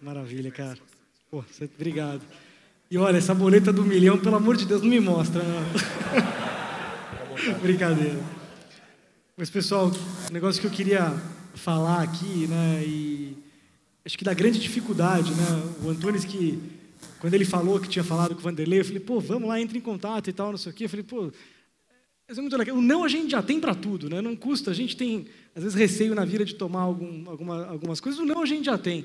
Maravilha, cara. Pô, cê, obrigado. E olha, essa boleta do milhão, pelo amor de Deus, não me mostra. Não. Brincadeira. Mas, pessoal, o negócio que eu queria falar aqui, né, e acho que da grande dificuldade, né, o Antunes que, quando ele falou que tinha falado com o Vanderlei, eu falei, pô, vamos lá, entre em contato e tal, não sei o quê. Eu falei, pô, é muito legal. O não a gente já tem para tudo, né, não custa. A gente tem, às vezes, receio na vida de tomar algum, alguma, algumas coisas, o não a gente já tem.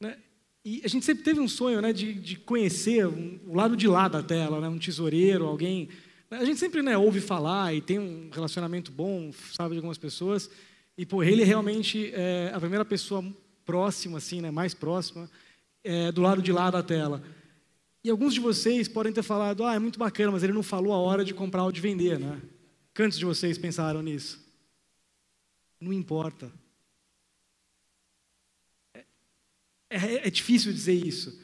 Né? E a gente sempre teve um sonho né, de, de conhecer um, o lado de lá da tela, né, um tesoureiro, alguém. Né? A gente sempre né, ouve falar e tem um relacionamento bom, sabe, de algumas pessoas. E por ele é realmente é a primeira pessoa próxima, assim, né, mais próxima, é, do lado de lá da tela. E alguns de vocês podem ter falado, ah, é muito bacana, mas ele não falou a hora de comprar ou de vender, né? Quantos de vocês pensaram nisso? Não importa. É, é, é difícil dizer isso.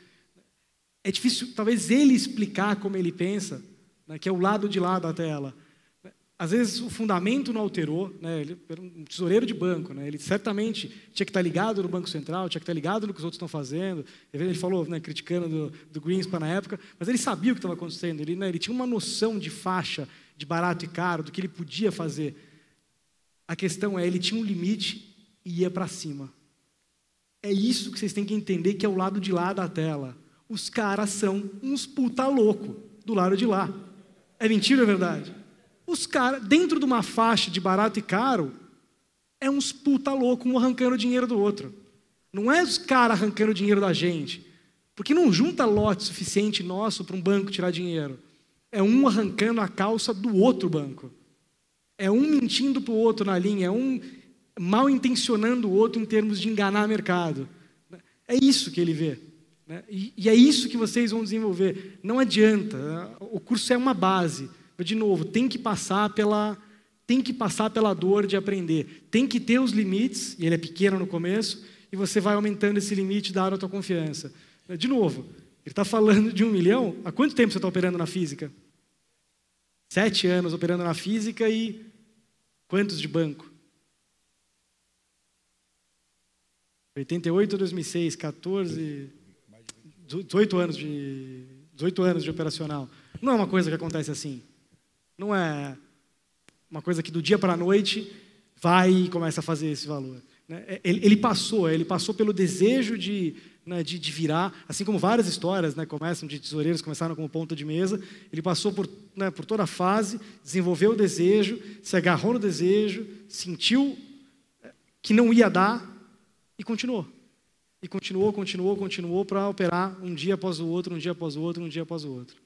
É difícil, talvez, ele explicar como ele pensa, né, que é o lado de lá da tela. Às vezes o fundamento não alterou, né? ele era um tesoureiro de banco, né? ele certamente tinha que estar ligado no Banco Central, tinha que estar ligado no que os outros estão fazendo. Ele falou, né, criticando do, do Greenspan na época, mas ele sabia o que estava acontecendo, ele, né, ele tinha uma noção de faixa, de barato e caro, do que ele podia fazer. A questão é, ele tinha um limite e ia para cima. É isso que vocês têm que entender que é o lado de lá da tela. Os caras são uns puta louco do lado de lá. É mentira ou é verdade? Os caras, dentro de uma faixa de barato e caro, é uns puta louco, um arrancando dinheiro do outro. Não é os caras arrancando dinheiro da gente. Porque não junta lote suficiente nosso para um banco tirar dinheiro. É um arrancando a calça do outro banco. É um mentindo para o outro na linha, é um mal intencionando o outro em termos de enganar o mercado. É isso que ele vê. Né? E, e, é isso que vocês vão desenvolver. Não adianta. Né? O curso é uma base. de novo, tem que passar pela tem que passar pela dor de aprender. Tem que ter os limites, e ele é pequeno no começo, e você vai aumentando esse limite da confiança. De novo, ele está falando de um milhão. Há quanto tempo você está operando na física? Sete anos operando na física e quantos de banco? 88 a 2006, 14, 18 anos de 18 anos de operacional. Não é uma coisa que acontece assim. Não é uma coisa que do dia para a noite vai e começa a fazer esse valor. Né? É, ele, passou, ele passou pelo desejo de, né, de, de virar, assim como várias histórias né, começam de tesoureiros, começaram como ponta de mesa, ele passou por, né, por toda a fase, desenvolveu o desejo, se agarrou no desejo, sentiu é, que não ia dar, e continuou. E continuou, continuou, continuou para operar um dia após o outro, um dia após o outro, um dia após o outro.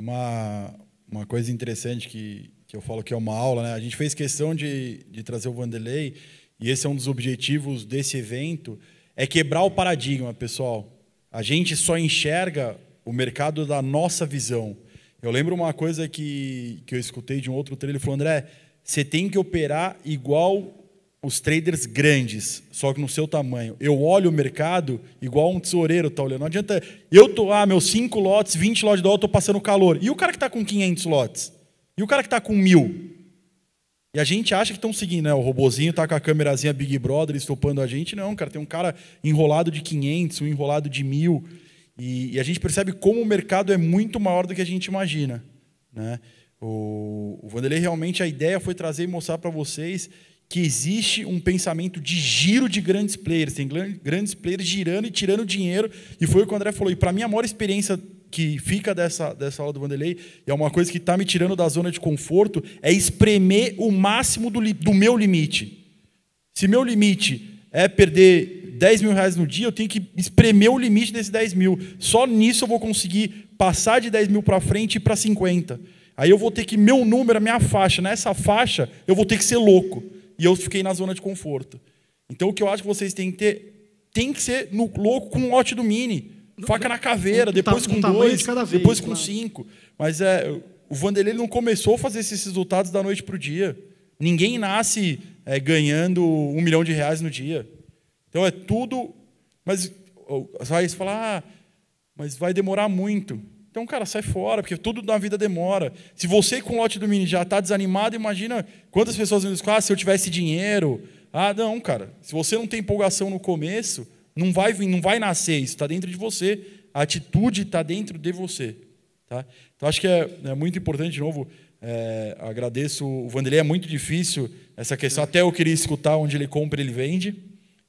Uma, uma coisa interessante que, que eu falo que é uma aula, né? A gente fez questão de, de trazer o Vanderlei, e esse é um dos objetivos desse evento, é quebrar o paradigma, pessoal. A gente só enxerga o mercado da nossa visão. Eu lembro uma coisa que, que eu escutei de um outro trailer, ele falou, André, você tem que operar igual os traders grandes, só que no seu tamanho. Eu olho o mercado igual um tesoureiro está olhando. Não adianta eu tô ah, meus 5 lotes, 20 lotes de dólar, estou tô passando calor. E o cara que está com 500 lotes? E o cara que está com mil? E a gente acha que estão seguindo, né? O robozinho está com a câmerazinha Big Brother estopando a gente. Não, cara, tem um cara enrolado de 500, um enrolado de mil. E, e a gente percebe como o mercado é muito maior do que a gente imagina, né? O, o Vanderlei realmente a ideia foi trazer e mostrar para vocês que existe um pensamento de giro de grandes players, tem grandes players girando e tirando dinheiro, e foi o que o André falou. E para mim, a maior experiência que fica dessa, dessa aula do Vanderlei, e é uma coisa que está me tirando da zona de conforto, é espremer o máximo do, do meu limite. Se meu limite é perder 10 mil reais no dia, eu tenho que espremer o limite desses 10 mil. Só nisso eu vou conseguir passar de 10 mil para frente e para 50. Aí eu vou ter que, meu número, a minha faixa, nessa faixa, eu vou ter que ser louco e eu fiquei na zona de conforto. Então o que eu acho que vocês têm que ter tem que ser no louco com um lote do mini. Faca na caveira, depois com, dois, depois com cinco. Mas é, o Vanderlei não começou a fazer esses resultados da noite para o dia. Ninguém nasce é, ganhando um milhão de reais no dia. Então é tudo. Mas aí você fala, ah, mas vai demorar muito. Então, cara, sai fora, porque tudo na vida demora. Se você com o lote do mini já está desanimado, imagina quantas pessoas dizem, ah, se eu tivesse dinheiro. Ah, não, cara. Se você não tem empolgação no começo, não vai, não vai nascer isso, está dentro de você. A atitude está dentro de você. Tá? Então, acho que é, é muito importante, de novo, é, agradeço o Vanderlei, é muito difícil essa questão. Até eu queria escutar onde ele compra, e ele vende.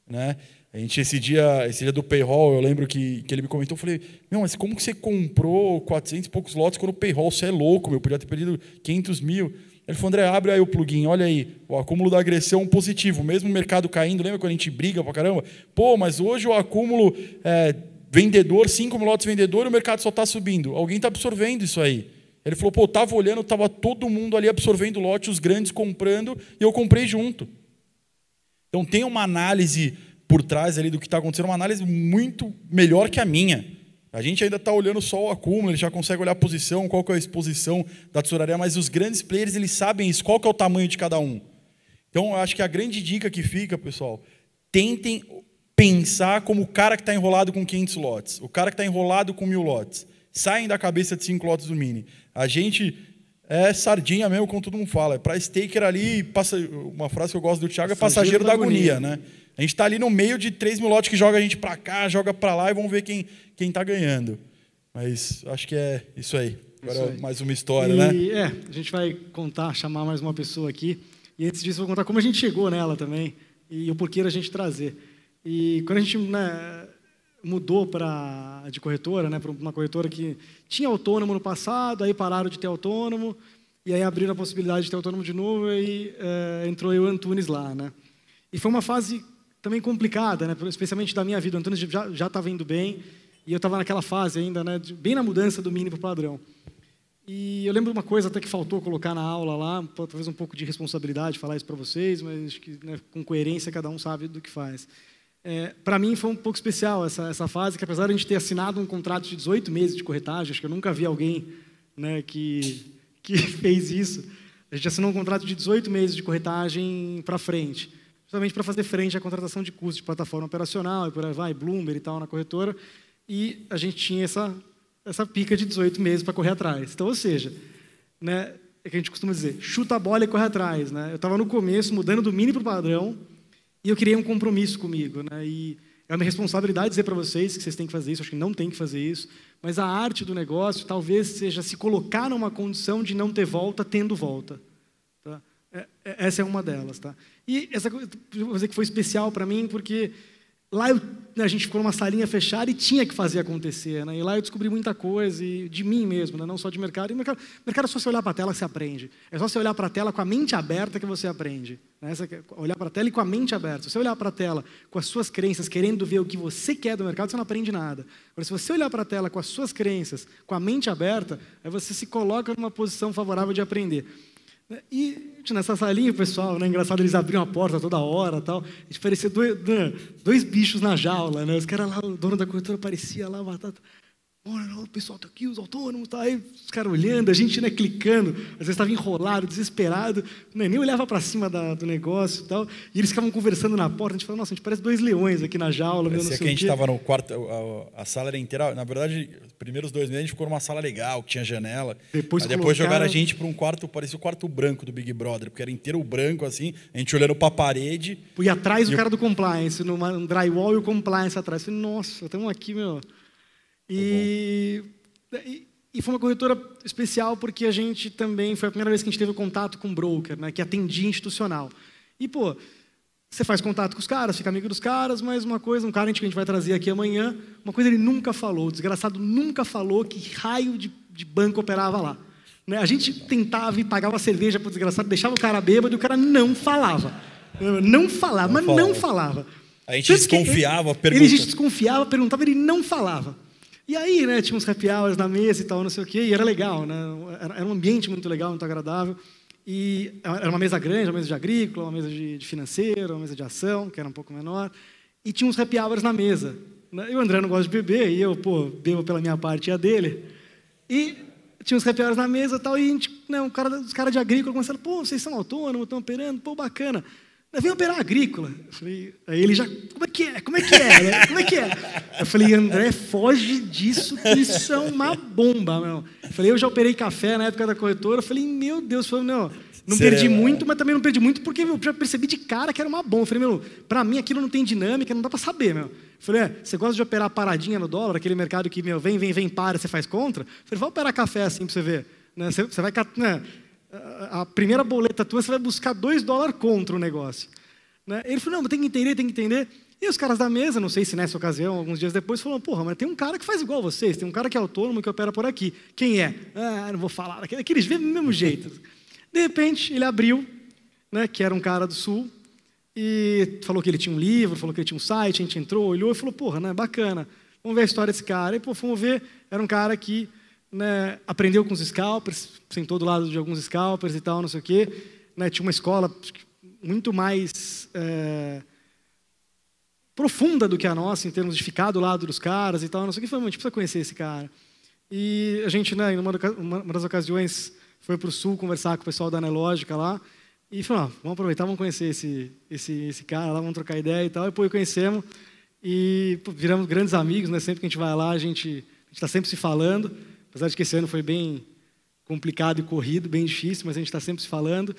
Né? A gente, esse dia, esse dia do payroll, eu lembro que, que ele me comentou, eu falei, não, mas como que você comprou 400 e poucos lotes quando o payroll, você é louco, meu, podia ter perdido 500 mil. Ele falou, André, abre aí o plugin, olha aí, o acúmulo da agressão é positivo, mesmo o mercado caindo, lembra quando a gente briga pra caramba? Pô, mas hoje o acúmulo é, vendedor, 5 mil lotes vendedor, e o mercado só está subindo. Alguém está absorvendo isso aí. Ele falou, pô, estava olhando, estava todo mundo ali absorvendo lotes os grandes comprando, e eu comprei junto. Então tem uma análise por trás ali do que está acontecendo, uma análise muito melhor que a minha. A gente ainda está olhando só o acúmulo, ele já consegue olhar a posição, qual que é a exposição da tesouraria, mas os grandes players eles sabem isso, qual que é o tamanho de cada um. Então, eu acho que a grande dica que fica, pessoal, tentem pensar como o cara que está enrolado com 500 lotes, o cara que está enrolado com mil lotes. Saem da cabeça de 5 lotes do mini. A gente é sardinha mesmo, como todo mundo fala. É Para staker ali, passa, uma frase que eu gosto do Thiago é passageiro, da, da agonia, agonia, né? A gente está ali no meio de 3 mil lotes que joga a gente para cá, joga para lá e vamos ver quem quem está ganhando. Mas acho que é isso aí. Agora isso aí. mais uma história, e, né? É, a gente vai contar, chamar mais uma pessoa aqui. E antes disso, vou contar como a gente chegou nela também e o porquê a gente trazer. E quando a gente né, mudou pra, de corretora, né, para uma corretora que tinha autônomo no passado, aí pararam de ter autônomo, e aí abriram a possibilidade de ter autônomo de novo, e aí é, entrou eu e o Antunes lá. Né? E foi uma fase também complicada, né? especialmente da minha vida. O Antônio já estava indo bem e eu estava naquela fase ainda, né? bem na mudança do mínimo para o padrão. E eu lembro uma coisa até que faltou colocar na aula lá, talvez um pouco de responsabilidade falar isso para vocês, mas acho que né, com coerência cada um sabe do que faz. É, para mim foi um pouco especial essa, essa fase, que apesar de a gente ter assinado um contrato de 18 meses de corretagem, acho que eu nunca vi alguém né, que, que fez isso. A gente assinou um contrato de 18 meses de corretagem para frente principalmente para fazer frente à contratação de custos de plataforma operacional e por aí vai, Bloomer e tal na corretora. E a gente tinha essa, essa pica de 18 meses para correr atrás. Então, ou seja, né, é que a gente costuma dizer, chuta a bola e corre atrás. Né? Eu estava no começo, mudando do mini para o padrão, e eu criei um compromisso comigo. Né? E é uma responsabilidade dizer para vocês que vocês têm que fazer isso, acho que não tem que fazer isso, mas a arte do negócio talvez seja se colocar numa condição de não ter volta, tendo volta. É, é, essa é uma delas, tá? E essa coisa, vou dizer que foi especial para mim, porque lá eu, né, a gente ficou numa salinha fechada e tinha que fazer acontecer, né? E lá eu descobri muita coisa e de mim mesmo, né? não só de mercado. E mercado, mercado é só você olhar para a tela que você aprende. É só você olhar para a tela com a mente aberta que você aprende. Né? Você olhar para a tela e com a mente aberta. Se você olhar para a tela com as suas crenças, querendo ver o que você quer do mercado, você não aprende nada. Agora, se você olhar para a tela com as suas crenças, com a mente aberta, aí você se coloca numa posição favorável de aprender. E Gente, nessa salinha, pessoal, né? Engraçado, eles abriam a porta toda hora tal. A gente parecia dois, né? dois bichos na jaula, né? Os caras lá, o dono da corretora aparecia lá, batata. Olha, o pessoal está aqui, os autônomos, tá aí, os caras olhando, a gente né, clicando, às vezes estava enrolado, desesperado, né, nem olhava para cima da, do negócio e tal. E eles ficavam conversando na porta, a gente falou nossa, a gente parece dois leões aqui na jaula. Meu, não que a gente estava no quarto, a, a, sala era inteira. Na verdade, os primeiros dois meses a gente ficou numa sala legal, que tinha janela. Depois, colocaram... depois jogaram a gente para um quarto, parecia o quarto branco do Big Brother, porque era inteiro branco, assim, a gente olhando para a parede. E atrás e o cara do compliance, no drywall e o compliance atrás. Falei, nossa, estamos aqui, meu. Tá e, e, e, foi uma corretora especial porque a gente também, foi a primeira vez que a gente teve contato com um broker, né, que atendia institucional. E, pô, você faz contato com os caras, fica amigo dos caras, mas uma coisa, um cara que a gente vai trazer aqui amanhã, uma coisa ele nunca falou, o desgraçado nunca falou que raio de, de banco operava lá. Né? A gente tentava e pagava cerveja pro desgraçado, deixava o cara bêbado e o cara não falava. Não falava, não mas falava. não falava. A gente Tanto desconfiava, ele, perguntava. Ele, a gente desconfiava, perguntava, ele não falava. E aí, né, tinha uns happy hours na mesa e tal, não sei o quê, e era legal, né? Era, um ambiente muito legal, muito agradável. E era uma mesa grande, uma mesa de agrícola, uma mesa de, financeiro, uma mesa de ação, que era um pouco menor. E tinha uns happy hours na mesa. Né. E o André não gosta de beber, e eu, pô, bebo pela minha parte e a dele. E tinha uns happy hours na mesa e tal, e a gente, né, um cara, os caras de agrícola começaram, pô, vocês são autônomos, estão operando, pô, bacana. Eu vim operar agrícola. Eu falei, aí ele já, como é que é? Como é que é? Como é que é? Eu falei, André, foge disso, que isso é uma bomba, meu. Eu falei, eu já operei café na época da corretora. Eu falei, meu Deus, falei, não, não perdi é muito, mas também não perdi muito, porque eu já percebi de cara que era uma bomba. Eu falei, meu, pra mim aquilo não tem dinâmica, não dá pra saber, meu. Eu falei, é, você gosta de operar paradinha no dólar, aquele mercado que, meu, vem, vem, vem, para, você faz contra? Eu falei, vai operar café assim pra você ver. Né? Você, vai. Né? a primeira boleta tua, você vai buscar dois dólares contra o negócio. Né? Ele falou, não, mas tem que entender, tem que entender. E os caras da mesa, não sei se nessa ocasião, alguns dias depois, falaram, porra, mas tem um cara que faz igual vocês, tem um cara que é autônomo, que opera por aqui. Quem é? Ah, não vou falar. Aqueles vêm do mesmo jeito. De repente, ele abriu, né, que era um cara do Sul, e falou que ele tinha um livro, falou que ele tinha um site, a gente entrou, olhou e falou, porra, né, bacana, vamos ver a história desse cara. E, pô, fomos ver, era um cara que né, aprendeu com os scalpers, sentou do lado de alguns scalpers e tal, não sei o quê. Né, tinha uma escola muito mais é, profunda do que a nossa, em termos de ficar do lado dos caras e tal, não sei o que. Falei, a gente precisa conhecer esse cara. E a gente, né, em uma, das ocasiões, foi para o Sul conversar com o pessoal da Anelógica lá, e falou, ah, vamos aproveitar, vamos conhecer esse, esse, esse cara lá, vamos trocar ideia e tal. E, depois conhecemos, e pô, viramos grandes amigos, né, sempre que a gente vai lá, a gente está sempre se falando. Apesar de que esse ano foi bem complicado e corrido, bem difícil, mas a gente está sempre se falando.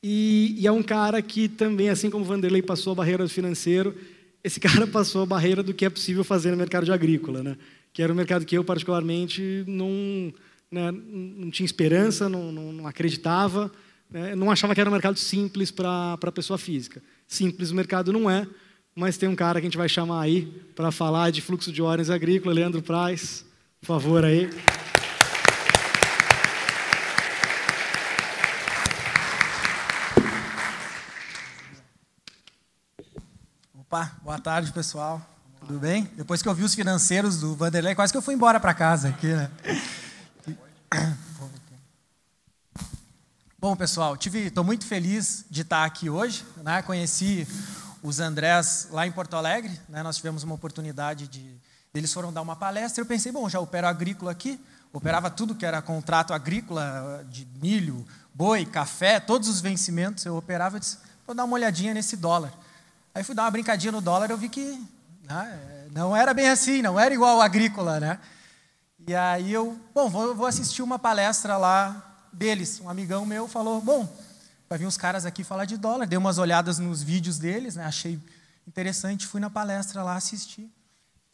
E, e, é um cara que também, assim como o Vanderlei passou a barreira do financeiro, esse cara passou a barreira do que é possível fazer no mercado de agrícola, né? que era um mercado que eu, particularmente, não, né, não tinha esperança, não, não, não acreditava, né, não achava que era um mercado simples para a pessoa física. Simples o mercado não é, mas tem um cara que a gente vai chamar aí para falar de fluxo de ordens agrícola, Leandro Praz. Por favor, aí. Opa, boa tarde, pessoal. Tudo bem? Depois que eu vi os financeiros do Vanderlei, quase que eu fui embora para casa aqui, né? Bom, pessoal, estou muito feliz de estar aqui hoje. Né? Conheci os Andrés lá em Porto Alegre. Né? Nós tivemos uma oportunidade de eles foram dar uma palestra, eu pensei, bom, já opero agrícola aqui, operava tudo que era contrato agrícola, de milho, boi, café, todos os vencimentos eu operava, eu disse, vou dar uma olhadinha nesse dólar. Aí fui dar uma brincadinha no dólar, eu vi que né, não era bem assim, não era igual agrícola, né? E aí eu, bom, vou, vou, assistir uma palestra lá deles. Um amigão meu falou, bom, vai vir uns caras aqui falar de dólar. Dei umas olhadas nos vídeos deles, né? Achei interessante, fui na palestra lá assistir.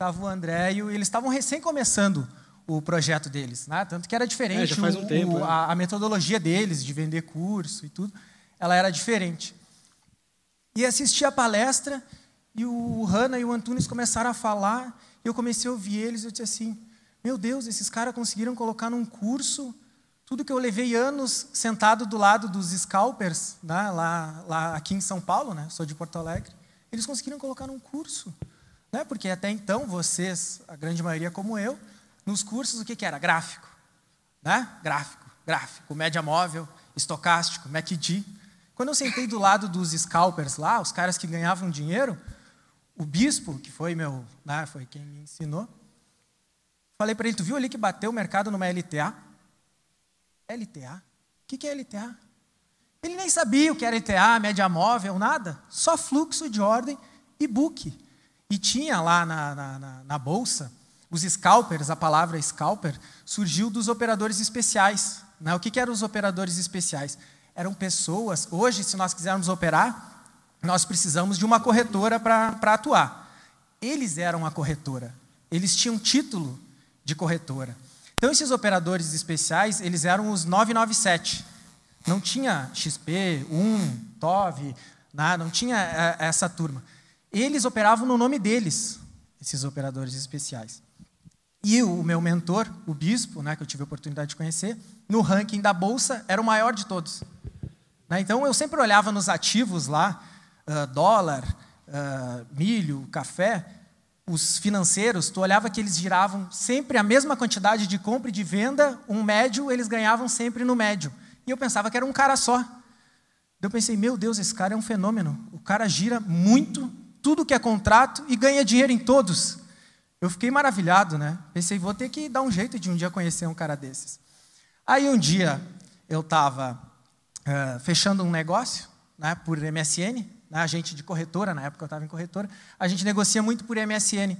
Estava o André e eles estavam recém começando o projeto deles, né? Tanto que era diferente é, um o, tempo, o, né? a, a, metodologia deles de vender curso e tudo, ela era diferente. E assisti a palestra e o Hanna e o Antunes começaram a falar, e eu comecei a ouvir eles, e eu disse assim: "Meu Deus, esses caras conseguiram colocar num curso tudo que eu levei anos sentado do lado dos scalpers, né? lá, lá aqui em São Paulo, né? Sou de Porto Alegre. Eles conseguiram colocar num curso. Né? Porque até então, vocês, a grande maioria como eu, nos cursos o que, que era? Gráfico. Né? Gráfico, gráfico, média móvel, estocástico, MACD. Quando eu sentei do lado dos scalpers lá, os caras que ganhavam dinheiro, o bispo, que foi meu, né, foi quem me ensinou, falei para ele, tu viu ali que bateu o mercado numa LTA? LTA? O que, que é LTA? Ele nem sabia o que era LTA, média móvel, nada. Só fluxo de ordem e book. E tinha lá na, na, na bolsa os scalpers, a palavra scalper surgiu dos operadores especiais. Né? O que, que eram os operadores especiais? Eram pessoas, hoje, se nós quisermos operar, nós precisamos de uma corretora para atuar. Eles eram a corretora, eles tinham título de corretora. Então, esses operadores especiais, eles eram os 997. Não tinha XP, 1, TOV, nada, não tinha é, essa turma eles operavam no nome deles, esses operadores especiais. E o meu mentor, o bispo, né, que eu tive a oportunidade de conhecer, no ranking da bolsa era o maior de todos. Né, então eu sempre olhava nos ativos lá, uh, dólar, uh, milho, café, os financeiros, tu olhava que eles giravam sempre a mesma quantidade de compra e de venda, um médio, eles ganhavam sempre no médio. E eu pensava que era um cara só. Eu pensei, meu Deus, esse cara é um fenômeno. O cara gira muito tudo que é contrato e ganha dinheiro em todos. Eu fiquei maravilhado, né? Pensei, vou ter que dar um jeito de um dia conhecer um cara desses. Aí um dia eu estava uh, eh, fechando um negócio né, por MSN, né, agente de corretora, na época eu estava em corretora, a gente negocia muito por MSN.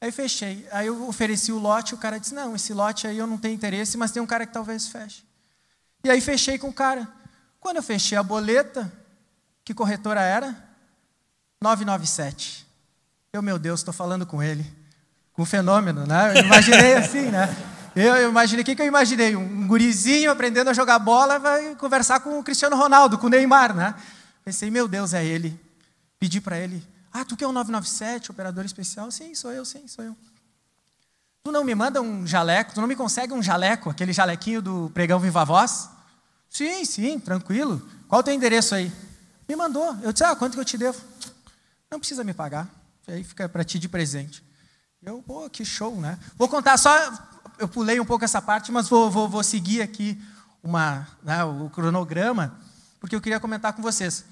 Aí fechei. Aí eu ofereci o lote, o cara disse: Não, esse lote aí eu não tenho interesse, mas tem um cara que talvez feche. E aí fechei com o cara. Quando eu fechei a boleta, que corretora era? 997. Eu, meu Deus, estou falando com ele. Com um fenômeno, né? Eu imaginei assim, né? Eu imaginei, o que, que eu imaginei? Um gurizinho aprendendo a jogar bola vai conversar com o Cristiano Ronaldo, com o Neymar, né? Pensei, meu Deus, é ele. Pedi para ele, ah, tu que é o um 997, operador especial? Sim, sou eu, sim, sou eu. Tu não me manda um jaleco, tu não me consegue um jaleco, aquele jalequinho do pregão Viva Voz? Sim, sim, tranquilo. Qual o teu endereço aí? Me mandou. Eu disse, ah, quanto que eu te devo? Não precisa me pagar. Aí fica para ti de presente. Eu, pô, que show, né? Vou contar só, eu pulei um pouco essa parte, mas vou, vou, vou seguir aqui uma, né, o cronograma, porque eu queria comentar com vocês.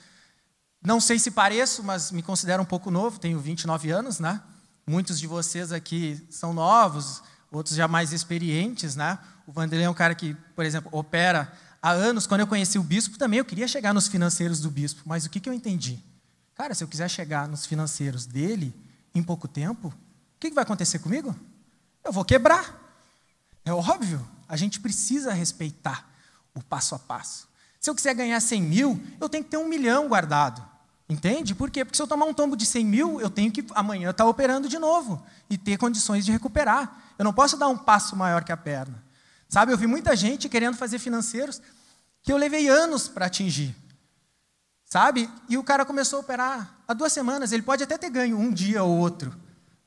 Não sei se pareço, mas me considero um pouco novo, tenho 29 anos, né? Muitos de vocês aqui são novos, outros já mais experientes, né? O Vanderlei é um cara que, por exemplo, opera há anos. Quando eu conheci o bispo também, eu queria chegar nos financeiros do bispo, mas o que, que eu entendi? Cara, se eu quiser chegar nos financeiros dele em pouco tempo, o que, vai acontecer comigo? Eu vou quebrar. É óbvio. A gente precisa respeitar o passo a passo. Se eu quiser ganhar 100 mil, eu tenho que ter um milhão guardado. Entende? Por quê? Porque se eu tomar um tombo de 100 mil, eu tenho que amanhã estar tá operando de novo e ter condições de recuperar. Eu não posso dar um passo maior que a perna. Sabe, eu vi muita gente querendo fazer financeiros que eu levei anos para atingir. Sabe? E o cara começou a operar há duas semanas. Ele pode até ter ganho um dia ou outro.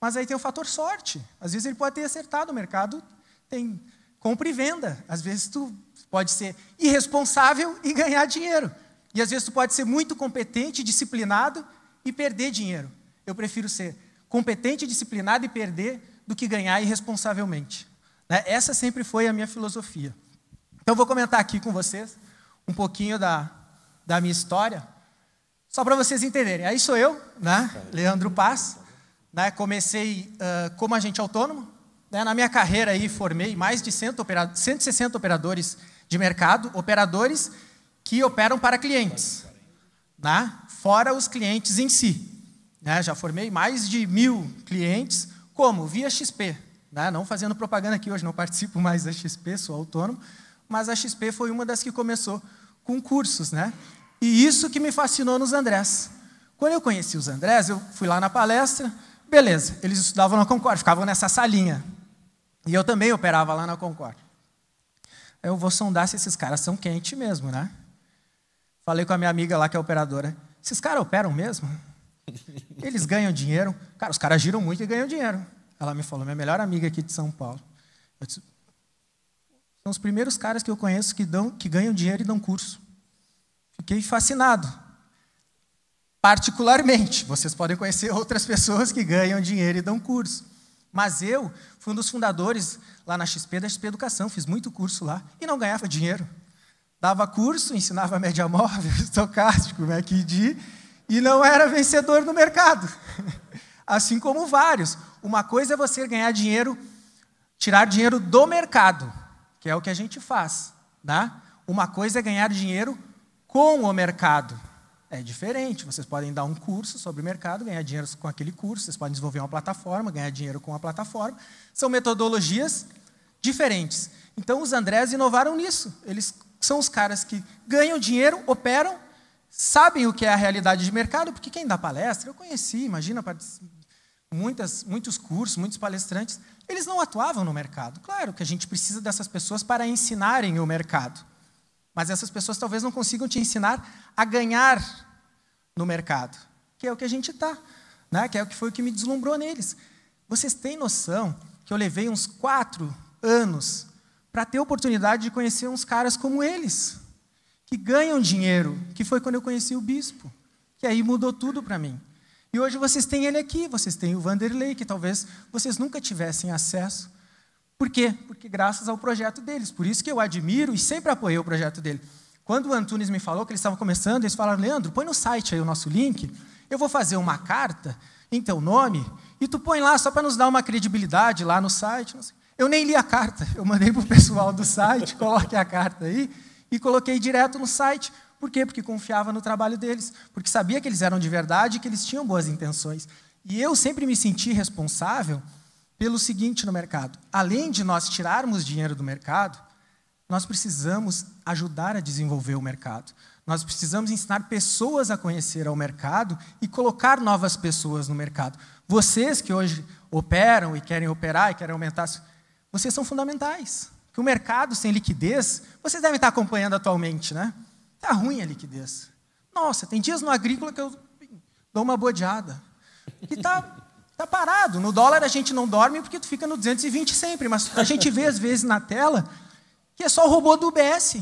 Mas aí tem o fator sorte. Às vezes ele pode ter acertado. O mercado tem compra e venda. Às vezes tu pode ser irresponsável e ganhar dinheiro. E às vezes tu pode ser muito competente, disciplinado e perder dinheiro. Eu prefiro ser competente, disciplinado e perder do que ganhar irresponsavelmente. Né? Essa sempre foi a minha filosofia. Então, vou comentar aqui com vocês um pouquinho da, da minha história. Só para vocês entenderem, aí sou eu, né? Leandro Paz. Né? Comecei uh, como agente autônomo. Né? Na minha carreira aí formei mais de 100 operado, 160 operadores de mercado, operadores que operam para clientes, né? fora os clientes em si. Né? Já formei mais de mil clientes, como via XP, né? não fazendo propaganda aqui hoje, não participo mais da XP, sou autônomo, mas a XP foi uma das que começou com cursos. Né? E isso que me fascinou nos Andrés. Quando eu conheci os Andrés, eu fui lá na palestra, beleza, eles estudavam na Concórdia, ficavam nessa salinha. E eu também operava lá na Concórdia. Eu vou sondar se esses caras são quentes mesmo, né? Falei com a minha amiga lá, que é operadora. Esses caras operam mesmo? Eles ganham dinheiro? Cara, os caras giram muito e ganham dinheiro. Ela me falou, minha melhor amiga aqui de São Paulo. Disse, são os primeiros caras que eu conheço que, dão, que ganham dinheiro e dão curso. Fiquei fascinado. Particularmente, vocês podem conhecer outras pessoas que ganham dinheiro e dão curso. Mas eu fui um dos fundadores lá na XP da XP Educação, fiz muito curso lá e não ganhava dinheiro. Dava curso, ensinava média móvel, estocástico, MACD, e não era vencedor no mercado. Assim como vários. Uma coisa é você ganhar dinheiro, tirar dinheiro do mercado, que é o que a gente faz. Tá? Uma coisa é ganhar dinheiro com o mercado. É diferente, vocês podem dar um curso sobre o mercado, ganhar dinheiro com aquele curso, vocês podem desenvolver uma plataforma, ganhar dinheiro com a plataforma. São metodologias diferentes. Então, os Andrés inovaram nisso. Eles são os caras que ganham dinheiro, operam, sabem o que é a realidade de mercado, porque quem dá palestra, eu conheci, imagina, muitas, muitos cursos, muitos palestrantes, eles não atuavam no mercado. Claro que a gente precisa dessas pessoas para ensinarem o mercado. Mas essas pessoas talvez não consigam te ensinar a ganhar no mercado, que é o que a gente está, né? que é o que foi o que me deslumbrou neles. Vocês têm noção que eu levei uns quatro anos para ter a oportunidade de conhecer uns caras como eles, que ganham dinheiro, que foi quando eu conheci o bispo, que aí mudou tudo para mim. E hoje vocês têm ele aqui, vocês têm o Vanderlei, que talvez vocês nunca tivessem acesso. Por quê? Porque graças ao projeto deles. Por isso que eu admiro e sempre apoiei o projeto dele. Quando o Antunes me falou que eles estavam começando, eles falaram: Leandro, põe no site aí o nosso link, eu vou fazer uma carta em teu nome, e tu põe lá só para nos dar uma credibilidade lá no site. Eu nem li a carta, eu mandei para o pessoal do site, coloque a carta aí, e coloquei direto no site. Por quê? Porque confiava no trabalho deles, porque sabia que eles eram de verdade e que eles tinham boas intenções. E eu sempre me senti responsável pelo seguinte no mercado: além de nós tirarmos dinheiro do mercado, nós precisamos ajudar a desenvolver o mercado. Nós precisamos ensinar pessoas a conhecer ao mercado e colocar novas pessoas no mercado. Vocês que hoje operam e querem operar e querem aumentar, vocês são fundamentais. Que o mercado sem liquidez, vocês devem estar acompanhando atualmente, né? Tá ruim a liquidez. Nossa, tem dias no agrícola que eu dou uma bodeada. E tá Está parado. No dólar a gente não dorme porque tu fica no 220 sempre, mas a gente vê às vezes na tela que é só o robô do UBS,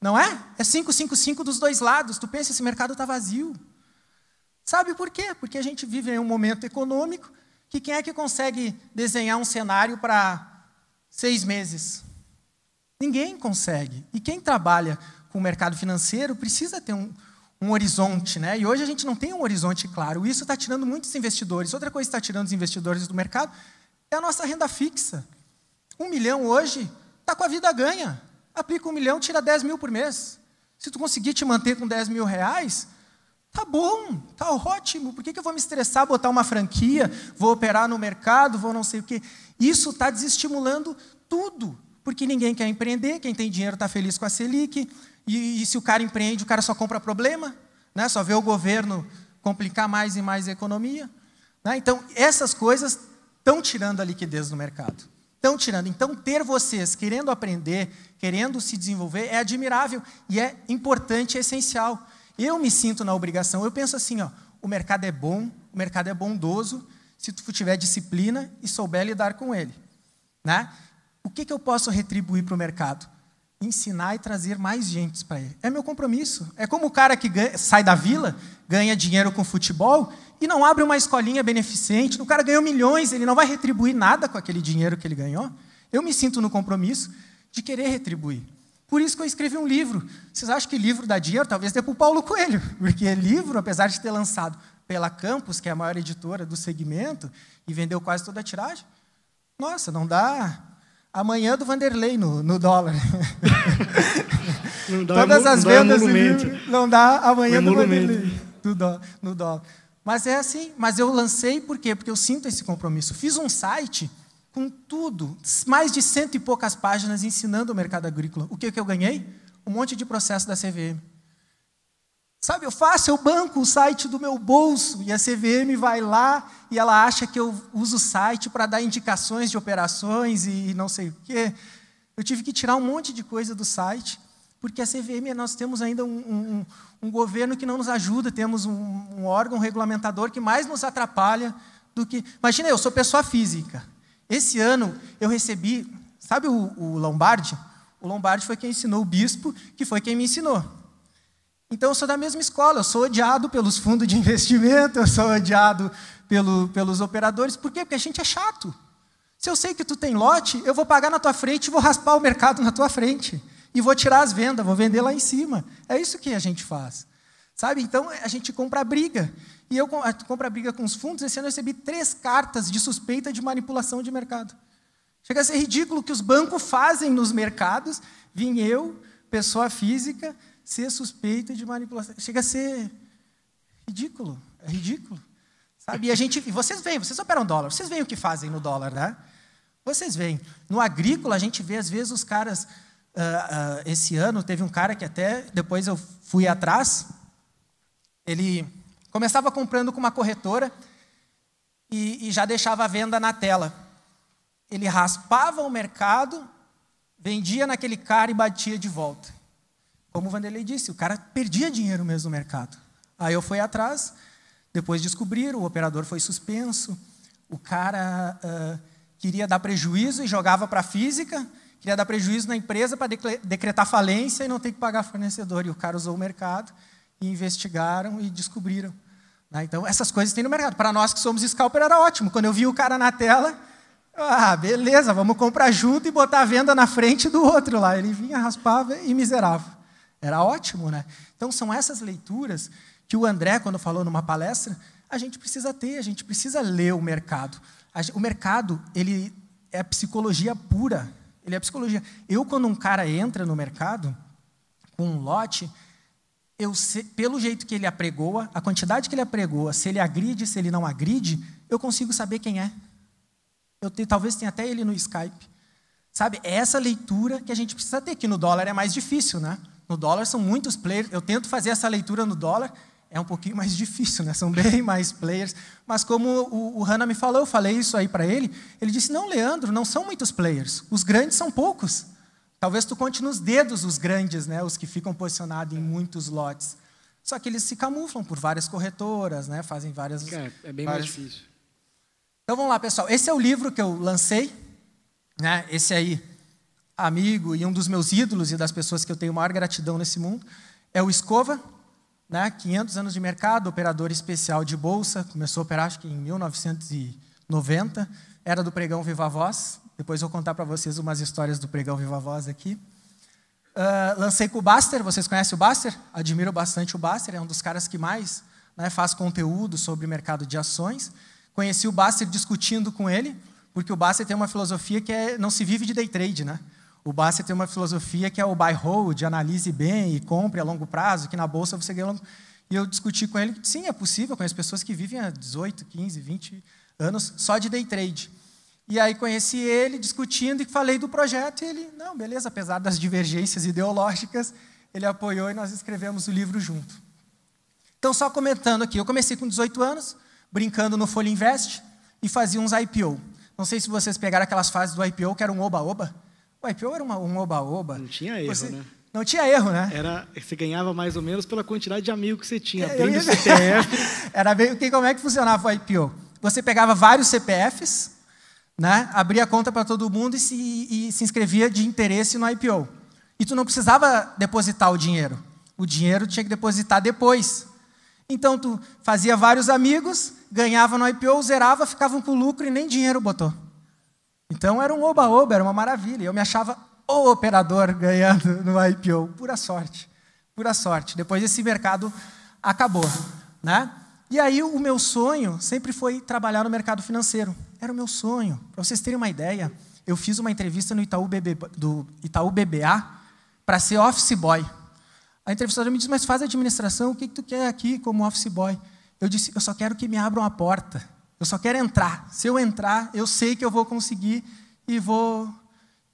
não é? É 555 dos dois lados. Tu pensa, esse mercado está vazio. Sabe por quê? Porque a gente vive em um momento econômico que quem é que consegue desenhar um cenário para seis meses? Ninguém consegue. E quem trabalha com o mercado financeiro precisa ter um, um horizonte, né? E hoje a gente não tem um horizonte claro. Isso está tirando muitos investidores. Outra coisa que está tirando os investidores do mercado é a nossa renda fixa. Um milhão hoje está com a vida ganha. Aplica um milhão, tira 10 mil por mês. Se tu conseguir te manter com 10 mil reais, tá bom, tá ótimo. Por que, que eu vou me estressar, botar uma franquia, vou operar no mercado, vou não sei o quê? Isso está desestimulando tudo, porque ninguém quer empreender, quem tem dinheiro está feliz com a Selic e, e se o cara empreende, o cara só compra problema, né? só vê o governo complicar mais e mais a economia. Né? Então, essas coisas estão tirando a liquidez do mercado. Estão tirando. Então, ter vocês querendo aprender, querendo se desenvolver, é admirável e é importante, é essencial. Eu me sinto na obrigação, eu penso assim, ó, o mercado é bom, o mercado é bondoso, se tu tiver disciplina e souber lidar com ele. Né? O que, que eu posso retribuir para o mercado? ensinar e trazer mais gente para ele. É meu compromisso. É como o cara que ganha, sai da vila, ganha dinheiro com futebol e não abre uma escolinha beneficente. O cara ganhou milhões, ele não vai retribuir nada com aquele dinheiro que ele ganhou. Eu me sinto no compromisso de querer retribuir. Por isso que eu escrevi um livro. Vocês acham que livro dá dinheiro? Talvez dê para o Paulo Coelho, porque livro, apesar de ter lançado pela Campus, que é a maior editora do segmento, e vendeu quase toda a tiragem, nossa, não dá Amanhã do Vanderlei no, no dólar. Dá, Todas as vendas livro não dá amanhã do Vanderlei no dólar. Mas é assim. Mas eu lancei por quê? Porque eu sinto esse compromisso. Fiz um site com tudo, mais de cento e poucas páginas ensinando o mercado agrícola. O que, que eu ganhei? Um monte de processo da CVM. Sabe, eu faço, eu banco o site do meu bolso e a CVM vai lá e ela acha que eu uso o site para dar indicações de operações e não sei o quê. Eu tive que tirar um monte de coisa do site, porque a CVM, nós temos ainda um, um, um governo que não nos ajuda, temos um, um órgão regulamentador que mais nos atrapalha do que. Imagina, eu sou pessoa física. Esse ano eu recebi, sabe o, o Lombardi? O Lombardi foi quem ensinou o bispo, que foi quem me ensinou. Então eu sou da mesma escola, eu sou odiado pelos fundos de investimento, eu sou odiado pelo, pelos operadores. Por quê? Porque a gente é chato. Se eu sei que tu tem lote, eu vou pagar na tua frente, e vou raspar o mercado na tua frente e vou tirar as vendas, vou vender lá em cima. É isso que a gente faz. Sabe? Então a gente compra a briga. E eu compro a briga com os fundos, esse ano eu recebi três cartas de suspeita de manipulação de mercado. Chega a ser ridículo o que os bancos fazem nos mercados. Vim eu, pessoa física, ser suspeito de manipulação. Chega a ser ridículo. É ridículo. Sabe? E a gente, vocês veem, vocês operam dólar, vocês veem o que fazem no dólar, né? Vocês veem. No agrícola, a gente vê, às vezes, os caras. Uh, uh, esse ano, teve um cara que até depois eu fui atrás. Ele começava comprando com uma corretora e, e já deixava a venda na tela. Ele raspava o mercado, vendia naquele cara e batia de volta. Como o Vanderlei disse, o cara perdia dinheiro mesmo no mercado. Aí eu fui atrás, depois descobriram, o operador foi suspenso, o cara uh, queria dar prejuízo e jogava para a física, queria dar prejuízo na empresa para decretar falência e não ter que pagar fornecedor. E o cara usou o mercado e investigaram e descobriram. Né? Então, essas coisas tem no mercado. Para nós que somos scalper, era ótimo. Quando eu vi o cara na tela, ah, beleza, vamos comprar junto e botar a venda na frente do outro lá. Ele vinha, raspava e miserava. Era ótimo, né? Então, são essas leituras que o André, quando falou numa palestra, a gente precisa ter, a gente precisa ler o mercado. O mercado, ele é psicologia pura. Ele é psicologia. Eu, quando um cara entra no mercado com um lote, eu sei, pelo jeito que ele apregoa, a quantidade que ele apregoa, se ele agride, se ele não agride, eu consigo saber quem é. Eu te, talvez tenha até ele no Skype. Sabe, é essa leitura que a gente precisa ter, que no dólar é mais difícil, né? No dólar são muitos players. Eu tento fazer essa leitura no dólar, é um pouquinho mais difícil, né? São bem mais players. Mas como o, o Hanna me falou, eu falei isso aí para ele. Ele disse: não, Leandro, não são muitos players. Os grandes são poucos. Talvez tu conte nos dedos os grandes, né? Os que ficam posicionados em muitos lotes. Só que eles se camuflam por várias corretoras, né? Fazem várias. É, é bem várias... mais difícil. Então vamos lá, pessoal. Esse é o livro que eu lancei, né? Esse aí amigo e um dos meus ídolos e das pessoas que eu tenho maior gratidão nesse mundo é o Escova, né? 500 anos de mercado, operador especial de bolsa, começou a operar acho que em 1990, era do pregão Viva Voz. Depois eu vou contar para vocês umas histórias do pregão Viva Voz aqui. Uh, lancei com o Baster, vocês conhecem o Baster? Admiro bastante o Baster, é um dos caras que mais né, faz conteúdo sobre mercado de ações. Conheci o Baster discutindo com ele, porque o Baster tem uma filosofia que é, não se vive de day trade, né? O Basser tem uma filosofia que é o buy hold, analise bem e compre a longo prazo, que na bolsa você ganha longo... E eu discuti com ele que sim, é possível, conheço pessoas que vivem há 18, 15, 20 anos só de day trade. E aí conheci ele discutindo e falei do projeto e ele, não, beleza, apesar das divergências ideológicas, ele apoiou e nós escrevemos o livro junto. Então, só comentando aqui, eu comecei com 18 anos, brincando no Folha Invest e fazia uns IPO. Não sei se vocês pegaram aquelas fases do IPO que era um oba-oba, o então IPO era uma, um oba-oba. Não tinha erro, você, né? Não tinha erro, né? Era, você ganhava mais ou menos pela quantidade de amigo que você tinha, é, bem do CPF. era meio que como é que funcionava o IPO. Você pegava vários CPFs, né? abria a conta para todo mundo e se, e se inscrevia de interesse no IPO. E tu não precisava depositar o dinheiro. O dinheiro tinha que depositar depois. Então tu fazia vários amigos, ganhava no IPO, zerava, ficavam com lucro e nem dinheiro botou. Então era um oba-oba, era uma maravilha. Eu me achava o operador ganhando no IPO. Pura sorte, pura sorte. Depois esse mercado acabou. Né? E aí o meu sonho sempre foi trabalhar no mercado financeiro. Era o meu sonho. Para vocês terem uma ideia, eu fiz uma entrevista no Itaú, BB, do Itaú BBA para ser office boy. A entrevistadora me disse, mas faz administração, o que, que tu quer aqui como office boy? Eu disse, eu só quero que me abram a porta. Eu só quero entrar. Se eu entrar, eu sei que eu vou conseguir e vou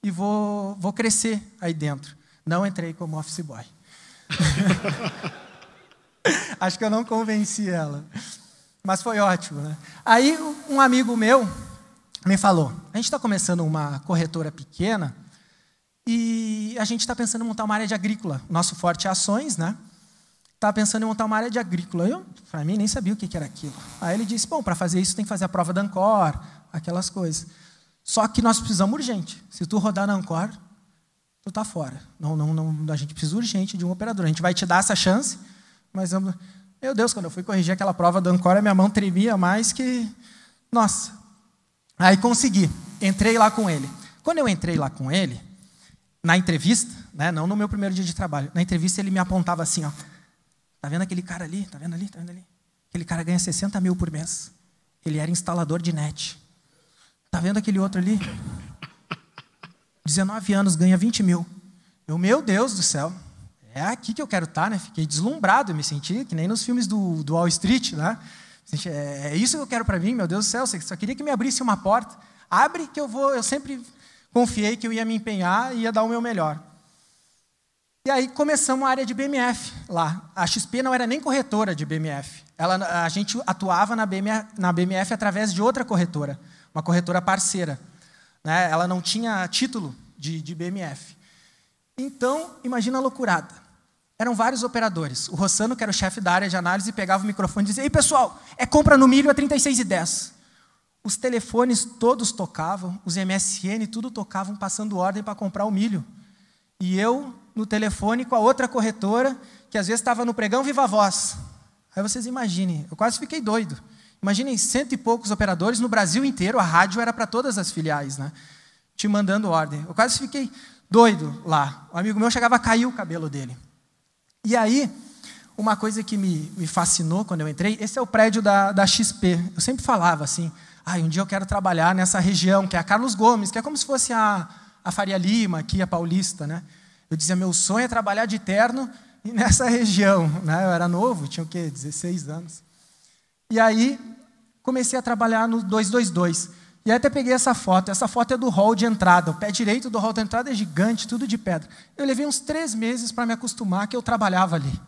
e vou, vou crescer aí dentro. Não entrei como office boy. Acho que eu não convenci ela. Mas foi ótimo, né? Aí um amigo meu me falou: a gente está começando uma corretora pequena e a gente está pensando em montar uma área de agrícola. Nosso forte é ações, né? estava tá pensando em montar uma área de agrícola. Eu, para mim, nem sabia o que, era aquilo. Aí ele disse: Bom, para fazer isso tem que fazer a prova da Ancor, aquelas coisas. Só que nós precisamos urgente. Se tu rodar na Ancor, tu está fora. Não, não, não, a gente precisa urgente de um operador. A gente vai te dar essa chance, mas. Eu, meu Deus, quando eu fui corrigir aquela prova da Encore, minha mão tremia mais que. Nossa! Aí consegui. Entrei lá com ele. Quando eu entrei lá com ele, na entrevista, né, não no meu primeiro dia de trabalho, na entrevista ele me apontava assim, ó. Tá vendo aquele cara ali? Tá vendo ali? Tá vendo ali? Aquele cara ganha 60 mil por mês. Ele era instalador de net. Tá vendo aquele outro ali? 19 anos, ganha 20 mil. Eu, meu Deus do céu, é aqui que eu quero estar, tá, né? Fiquei deslumbrado, me senti que nem nos filmes do, do Wall Street, né? É, é isso que eu quero para mim, meu Deus do céu. Só queria que me abrisse uma porta. Abre que eu vou. Eu sempre confiei que eu ia me empenhar e ia dar o meu melhor. E aí começamos a área de BMF lá. A XP não era nem corretora de BMF. Ela, a gente atuava na BMF, na BMF através de outra corretora, uma corretora parceira. Né? Ela não tinha título de, de BMF. Então, imagina a loucurada. Eram vários operadores. O Rossano, que era o chefe da área de análise, pegava o microfone e dizia: Ei, pessoal, é compra no milho a 36,10. Os telefones todos tocavam, os MSN, tudo tocavam, passando ordem para comprar o milho. E eu no telefone com a outra corretora, que às vezes estava no pregão Viva Voz. Aí vocês imaginem, eu quase fiquei doido. Imaginem cento e poucos operadores no Brasil inteiro, a rádio era para todas as filiais, né? Te mandando ordem. Eu quase fiquei doido lá. Um amigo meu chegava a cair o cabelo dele. E aí, uma coisa que me, me fascinou quando eu entrei, esse é o prédio da, da XP. Eu sempre falava assim, ah, um dia eu quero trabalhar nessa região, que é a Carlos Gomes, que é como se fosse a, a Faria Lima, aqui a é Paulista, né? Eu dizia, meu sonho é trabalhar de terno e nessa região. Né? Eu era novo, tinha o quê? 16 anos. E aí comecei a trabalhar no 222. E aí até peguei essa foto. Essa foto é do hall de entrada. O pé direito do hall de entrada é gigante, tudo de pedra. Eu levei uns três meses para me acostumar que eu trabalhava ali.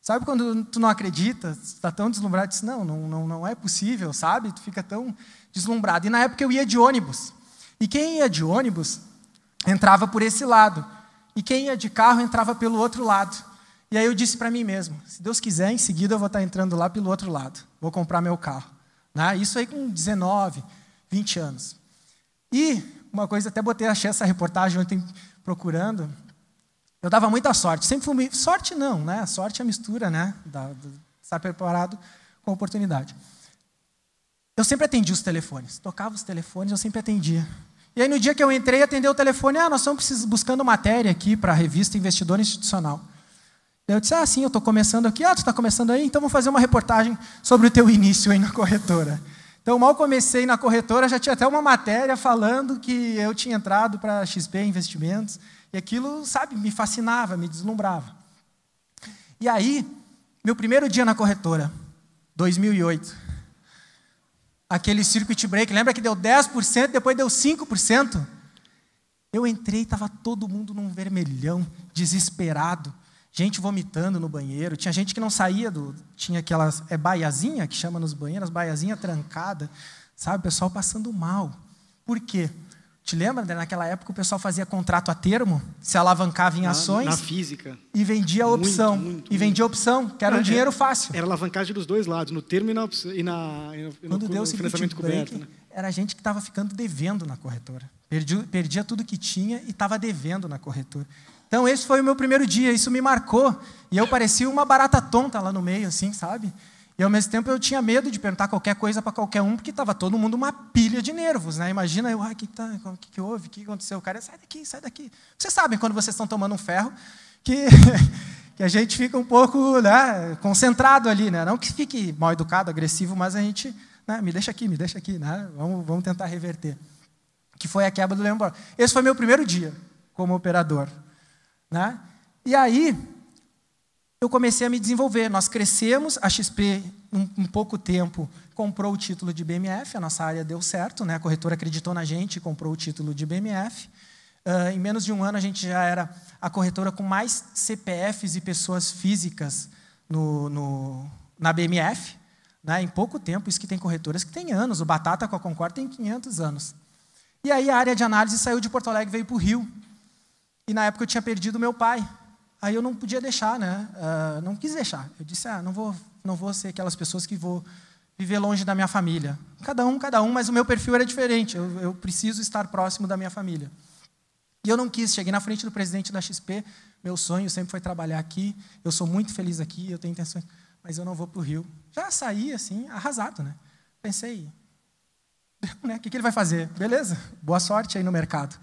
Sabe quando tu não acredita, está tão deslumbrado, diz, não, não, não, não é possível, sabe? Tu fica tão deslumbrado. E na época eu ia de ônibus. E quem ia de ônibus entrava por esse lado. E quem ia de carro entrava pelo outro lado. E aí eu disse para mim mesmo: se Deus quiser, em seguida eu vou estar entrando lá pelo outro lado. Vou comprar meu carro. Né? Isso aí com 19, 20 anos. E uma coisa, até botei, achei essa reportagem ontem procurando. Eu dava muita sorte. Sempre fui. Sorte não, né? Sorte é a mistura, né? Da, do, estar preparado com a oportunidade. Eu sempre atendi os telefones. Tocava os telefones, eu sempre atendia. E aí, no dia que eu entrei, atendeu o telefone: ah, nós estamos buscando matéria aqui para a revista Investidor Institucional. Eu disse: ah, sim, eu estou começando aqui. Ah, tu está começando aí? Então, vamos fazer uma reportagem sobre o teu início aí na corretora. Então, mal comecei na corretora, já tinha até uma matéria falando que eu tinha entrado para XP Investimentos. E aquilo, sabe, me fascinava, me deslumbrava. E aí, meu primeiro dia na corretora, 2008 aquele circuit break. Lembra que deu 10%, depois deu 5%? Eu entrei e estava todo mundo num vermelhão, desesperado. Gente vomitando no banheiro. Tinha gente que não saía do. Tinha aquelas. É baiazinha que chama nos banheiros, baiazinha trancada. Sabe, o pessoal passando mal. Por quê? Te lembra, né? Naquela época o pessoal fazia contrato a termo, se alavancava em na, ações. Na física. E vendia a opção. Muito, muito, e vendia a opção, que era, um é, é, dinheiro fácil. Era alavancagem dos dois lados, no termo e, na, e, na, e no, Quando no, deu no financiamento coberto. Break, né? Era gente que estava ficando devendo na corretora. Perdia, perdia tudo que tinha e estava devendo na corretora. Então, esse foi o meu primeiro dia, isso me marcou. E eu parecia uma barata tonta lá no meio, assim, sabe? E ao mesmo tempo eu tinha medo de perguntar qualquer coisa para qualquer um, porque estava todo mundo uma pilha de nervos, né? Imagina eu, ai, ah, que tá, que, que houve, o que aconteceu? O cara, sai daqui, sai daqui. Vocês sabem quando vocês estão tomando um ferro que, que a gente fica um pouco, né, concentrado ali, né? Não que fique mal educado, agressivo, mas a gente, né, me deixa aqui, me deixa aqui, né? Vamos, vamos tentar reverter. Que foi a quebra do Leão Esse foi meu primeiro dia como operador, né? E aí, eu comecei a me desenvolver. Nós crescemos, a XP, um, um pouco tempo, comprou o título de BMF, a nossa área deu certo, né? a corretora acreditou na gente e comprou o título de BMF. Uh, ah, em menos de um ano, a gente já era a corretora com mais CPFs e pessoas físicas no, no, na BMF. Né? Em pouco tempo, isso que tem corretoras que tem anos. O Batata com a Concord tem 500 anos. E aí a área de análise saiu de Porto Alegre e veio para o Rio. E na época eu tinha perdido meu pai. Aí eu não podia deixar, né? Uh, não quis deixar. Eu disse, ah, não vou, não vou ser aquelas pessoas que vou viver longe da minha família. Cada um, cada um, mas o meu perfil era diferente. Eu, eu preciso estar próximo da minha família. E eu não quis. Cheguei na frente do presidente da XP. Meu sonho sempre foi trabalhar aqui. Eu sou muito feliz aqui. Eu tenho intenções, mas eu não vou para o Rio. Já saí assim, arrasado, né? Pensei, né? O que, que ele vai fazer? Beleza? Boa sorte aí no mercado.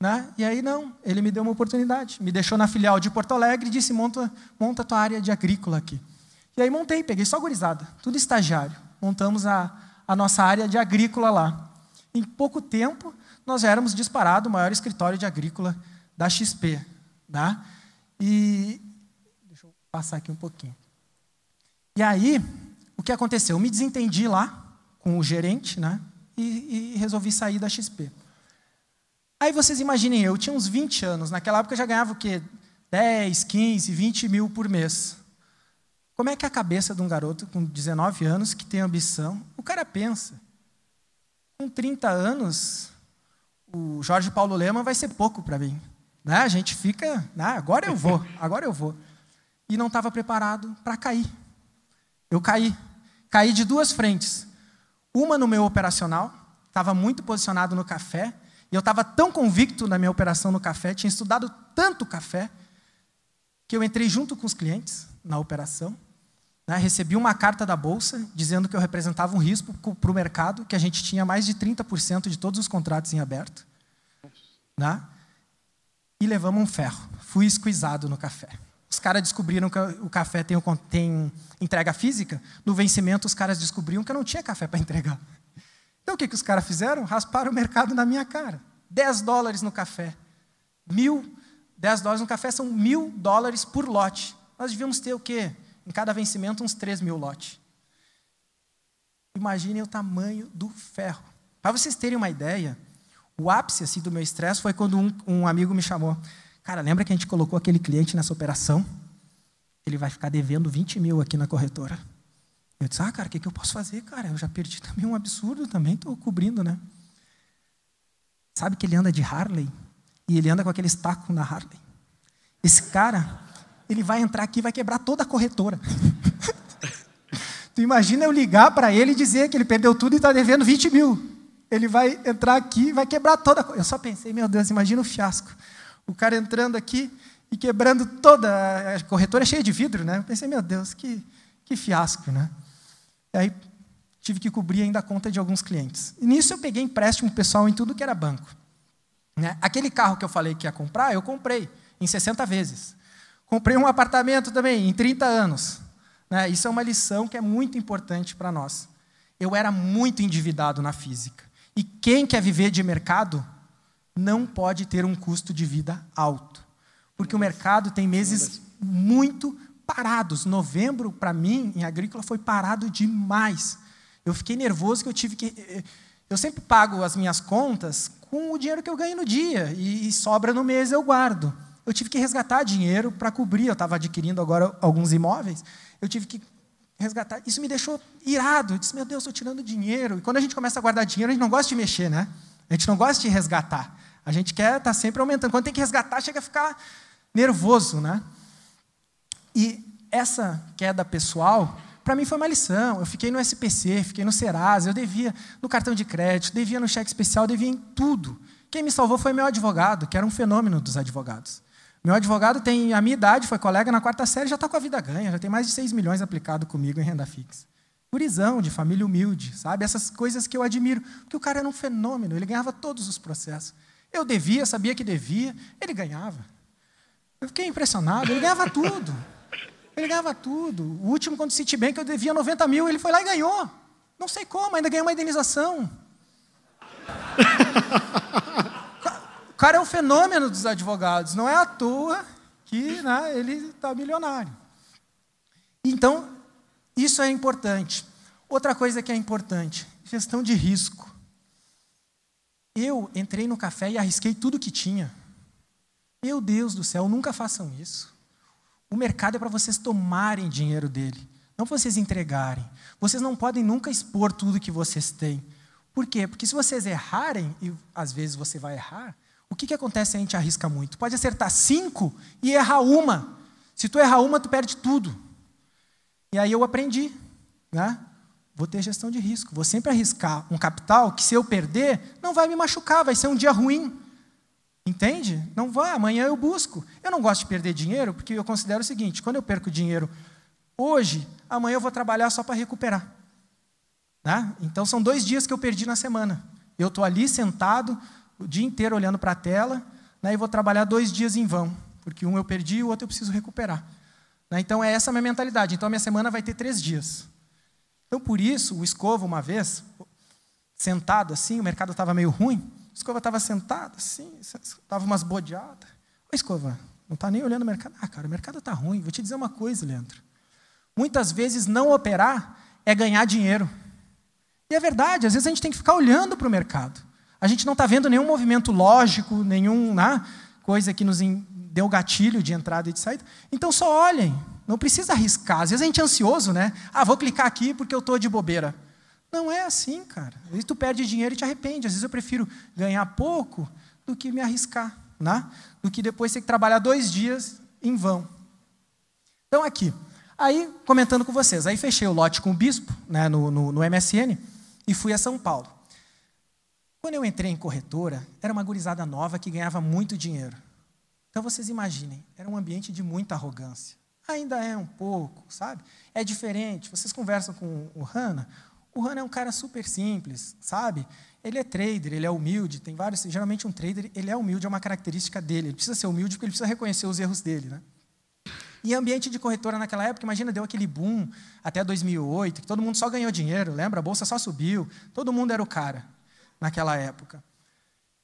Né? E aí não, ele me deu uma oportunidade, me deixou na filial de Porto Alegre e disse, monta, monta tua área de agrícola aqui. E aí montei, peguei só gurizada, tudo estagiário. Montamos a, a nossa área de agrícola lá. Em pouco tempo, nós éramos disparado o maior escritório de agrícola da XP. Né? E deixa eu passar aqui um pouquinho. E aí, o que aconteceu? Eu me desentendi lá com o gerente né? e, e resolvi sair da XP. Aí vocês imaginem, eu tinha uns 20 anos, naquela época eu já ganhava o quê? 10, 15, 20 mil por mês. Como é que é a cabeça de um garoto com 19 anos que tem ambição, o cara pensa? Com 30 anos, o Jorge Paulo Lema vai ser pouco para mim. Né? A gente fica, né? agora eu vou, agora eu vou. E não estava preparado para cair. Eu caí. Caí de duas frentes. Uma no meu operacional, estava muito posicionado no café, e eu estava tão convicto na minha operação no café, tinha estudado tanto café, que eu entrei junto com os clientes na operação. Né? Recebi uma carta da Bolsa dizendo que eu representava um risco para o mercado, que a gente tinha mais de 30% de todos os contratos em aberto. Né? E levamos um ferro. Fui esquisado no café. Os caras descobriram que o café tem, tem entrega física. No vencimento, os caras descobriram que eu não tinha café para entregar. Então o que, que os caras fizeram? Rasparam o mercado na minha cara. 10 dólares no café. Mil, 10 dólares no café são mil dólares por lote. Nós devíamos ter o quê? Em cada vencimento, uns 3 mil lotes. Imaginem o tamanho do ferro. Para vocês terem uma ideia, o ápice assim, do meu estresse foi quando um, um amigo me chamou. Cara, lembra que a gente colocou aquele cliente nessa operação? Ele vai ficar devendo 20 mil aqui na corretora. Eu disse, ah, cara, o que, que eu posso fazer, cara? Eu já perdi também um absurdo, também estou cobrindo, né? Sabe que ele anda de Harley? E ele anda com aqueles tacos na Harley. Esse cara, ele vai entrar aqui e vai quebrar toda a corretora. tu imagina eu ligar para ele e dizer que ele perdeu tudo e está devendo 20 mil. Ele vai entrar aqui e vai quebrar toda a... Eu só pensei, meu Deus, imagina o fiasco. O cara entrando aqui e quebrando toda... A corretora é cheia de vidro, né? Eu pensei, meu Deus, que, que fiasco, né? E aí tive que cobrir ainda a conta de alguns clientes. E nisso eu peguei empréstimo pessoal em tudo que era banco. Né? Aquele carro que eu falei que ia comprar, eu comprei em 60 vezes. Comprei um apartamento também em 30 anos. Né? Isso é uma lição que é muito importante para nós. Eu era muito endividado na física. E quem quer viver de mercado não pode ter um custo de vida alto. Porque o mercado tem meses muito, parados. Novembro, para mim, em agrícola, foi parado demais. Eu fiquei nervoso que eu tive que. Eh, eu sempre pago as minhas contas com o dinheiro que eu ganho no dia e sobra no mês eu guardo. Eu tive que resgatar dinheiro para cobrir. Eu estava adquirindo agora alguns imóveis. Eu tive que resgatar. Isso me deixou irado. Eu disse, meu Deus, estou tirando dinheiro. E quando a gente começa a guardar dinheiro, a gente não gosta de mexer, né? A gente não gosta de resgatar. A gente quer estar tá sempre aumentando. Quando tem que resgatar, chega a ficar nervoso, né? E essa queda pessoal, para mim foi uma lição. Eu fiquei no SPC, fiquei no Serasa, eu devia no cartão de crédito, devia no cheque especial, devia em tudo. Quem me salvou foi meu advogado, que era um fenômeno dos advogados. Meu advogado tem a minha idade, foi colega na quarta série, já está com a vida ganha, já tem mais de 6 milhões aplicado comigo em renda fixa. Curizão, de família humilde, sabe? Essas coisas que eu admiro. Porque o cara era um fenômeno, ele ganhava todos os processos. Eu devia, sabia que devia, ele ganhava. Eu fiquei impressionado, ele ganhava tudo. Ele ganhava tudo. O último, quando o Citibank, eu devia 90 mil, ele foi lá e ganhou. Não sei como, ainda ganhou uma indenização. o cara é um fenômeno dos advogados. Não é à toa que né, ele está milionário. Então, isso é importante. Outra coisa que é importante, gestão de risco. Eu entrei no café e arrisquei tudo que tinha. Meu Deus do céu, nunca façam isso. O mercado é para vocês tomarem dinheiro dele, não para vocês entregarem. Vocês não podem nunca expor tudo que vocês têm. Por quê? Porque se vocês errarem, e às vezes você vai errar, o que, que acontece se a gente arrisca muito? Pode acertar cinco e errar uma. Se tu errar uma, tu perde tudo. E aí eu aprendi, né? Vou ter gestão de risco. Vou sempre arriscar um capital que, se eu perder, não vai me machucar, vai ser um dia ruim. Entende? Não vá, amanhã eu busco. Eu não gosto de perder dinheiro porque eu considero o seguinte: quando eu perco dinheiro hoje, amanhã eu vou trabalhar só para recuperar. Tá? Então são dois dias que eu perdi na semana. Eu estou ali sentado o dia inteiro olhando para a tela né, e vou trabalhar dois dias em vão, porque um eu perdi e o outro eu preciso recuperar. Né? Então é essa a minha mentalidade. Então a minha semana vai ter três dias. Então por isso, o escovo, uma vez, sentado assim, o mercado estava meio ruim escova estava sentada, assim, estava umas bodeadas. Ô, escova, não está nem olhando o mercado. Ah, cara, o mercado está ruim. Vou te dizer uma coisa, Leandro. Muitas vezes não operar é ganhar dinheiro. E é verdade, às vezes a gente tem que ficar olhando para o mercado. A gente não está vendo nenhum movimento lógico, nenhum né, coisa que nos deu gatilho de entrada e de saída. Então só olhem, não precisa arriscar. Às vezes a gente é ansioso, né? Ah, vou clicar aqui porque eu estou de bobeira. Não é assim, cara. Às vezes tu perde dinheiro e te arrepende. Às vezes eu prefiro ganhar pouco do que me arriscar, né? do que depois ter que trabalhar dois dias em vão. Então, aqui. Aí, comentando com vocês, aí fechei o lote com o bispo, né, no, no, no MSN, e fui a São Paulo. Quando eu entrei em corretora, era uma gurizada nova que ganhava muito dinheiro. Então vocês imaginem, era um ambiente de muita arrogância. Ainda é um pouco, sabe? É diferente. Vocês conversam com o Hanna, o Han é um cara super simples, sabe? Ele é trader, ele é humilde, tem vários. Geralmente um trader ele é humilde, é uma característica dele. Ele precisa ser humilde porque ele precisa reconhecer os erros dele, né? E ambiente de corretora naquela época, imagina, deu aquele boom até 2008, que todo mundo só ganhou dinheiro, lembra? A bolsa só subiu, todo mundo era o cara naquela época.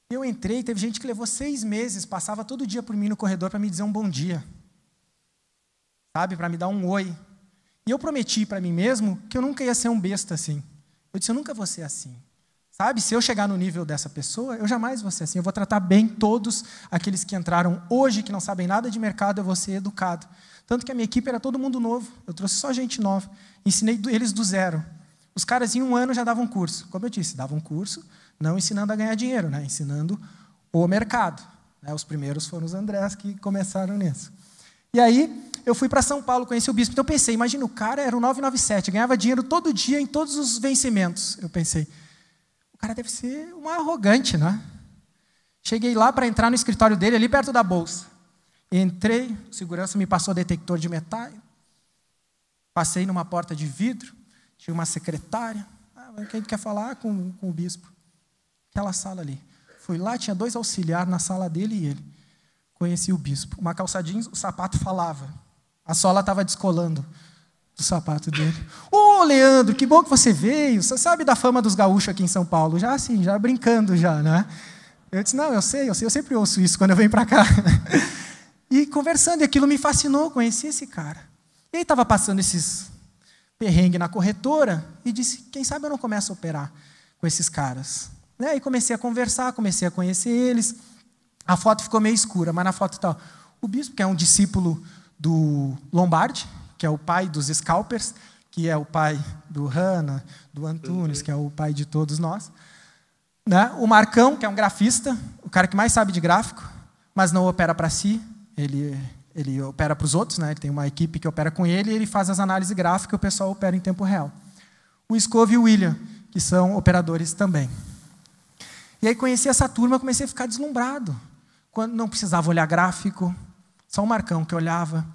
Eu entrei, teve gente que levou seis meses, passava todo dia por mim no corredor para me dizer um bom dia, sabe? Para me dar um oi, e eu prometi para mim mesmo que eu nunca ia ser um besta assim. Eu disse, eu nunca vou ser assim. Sabe, se eu chegar no nível dessa pessoa, eu jamais vou ser assim. Eu vou tratar bem todos aqueles que entraram hoje, que não sabem nada de mercado, eu vou ser educado. Tanto que a minha equipe era todo mundo novo, eu trouxe só gente nova. Ensinei eles do zero. Os caras em um ano já davam curso. Como eu disse, davam curso, não ensinando a ganhar dinheiro, né? ensinando o mercado. Né? Os primeiros foram os Andrés que começaram nisso. E aí, eu fui para São Paulo conhecer o bispo. Então eu pensei, imagina, o cara era um 997, ganhava dinheiro todo dia em todos os vencimentos. Eu pensei, o cara deve ser um arrogante, né? Cheguei lá para entrar no escritório dele, ali perto da bolsa. Entrei, o segurança me passou detector de metal. Passei numa porta de vidro, tinha uma secretária. Ah, quem quer falar com, com o bispo? Aquela sala ali. Fui lá, tinha dois auxiliares na sala dele e ele. Conheci o bispo. Uma calçadinha, o sapato falava. A sola estava descolando do sapato dele. Ô, oh, Leandro, que bom que você veio. Você sabe da fama dos gaúchos aqui em São Paulo? Já assim, já brincando já, né? Eu disse: "Não, eu sei, eu sei, eu sempre ouço isso quando eu venho para cá". e conversando, e aquilo me fascinou, conheci esse cara. E aí estava passando esses perrengue na corretora e disse: "Quem sabe eu não começo a operar com esses caras". Né? E comecei a conversar, comecei a conhecer eles. A foto ficou meio escura, mas na foto tal. Tá, o bispo, que é um discípulo do Lombardi, que é o pai dos scalpers, que é o pai do Hanna, do Antunes, que é o pai de todos nós. Né? O Marcão, que é um grafista, o cara que mais sabe de gráfico, mas não opera para si, ele, ele opera para os outros, né? ele tem uma equipe que opera com ele, e ele faz as análises gráficas e o pessoal opera em tempo real. O Scove e o William, que são operadores também. E aí conheci essa turma, comecei a ficar deslumbrado. Quando não precisava olhar gráfico, só o Marcão que olhava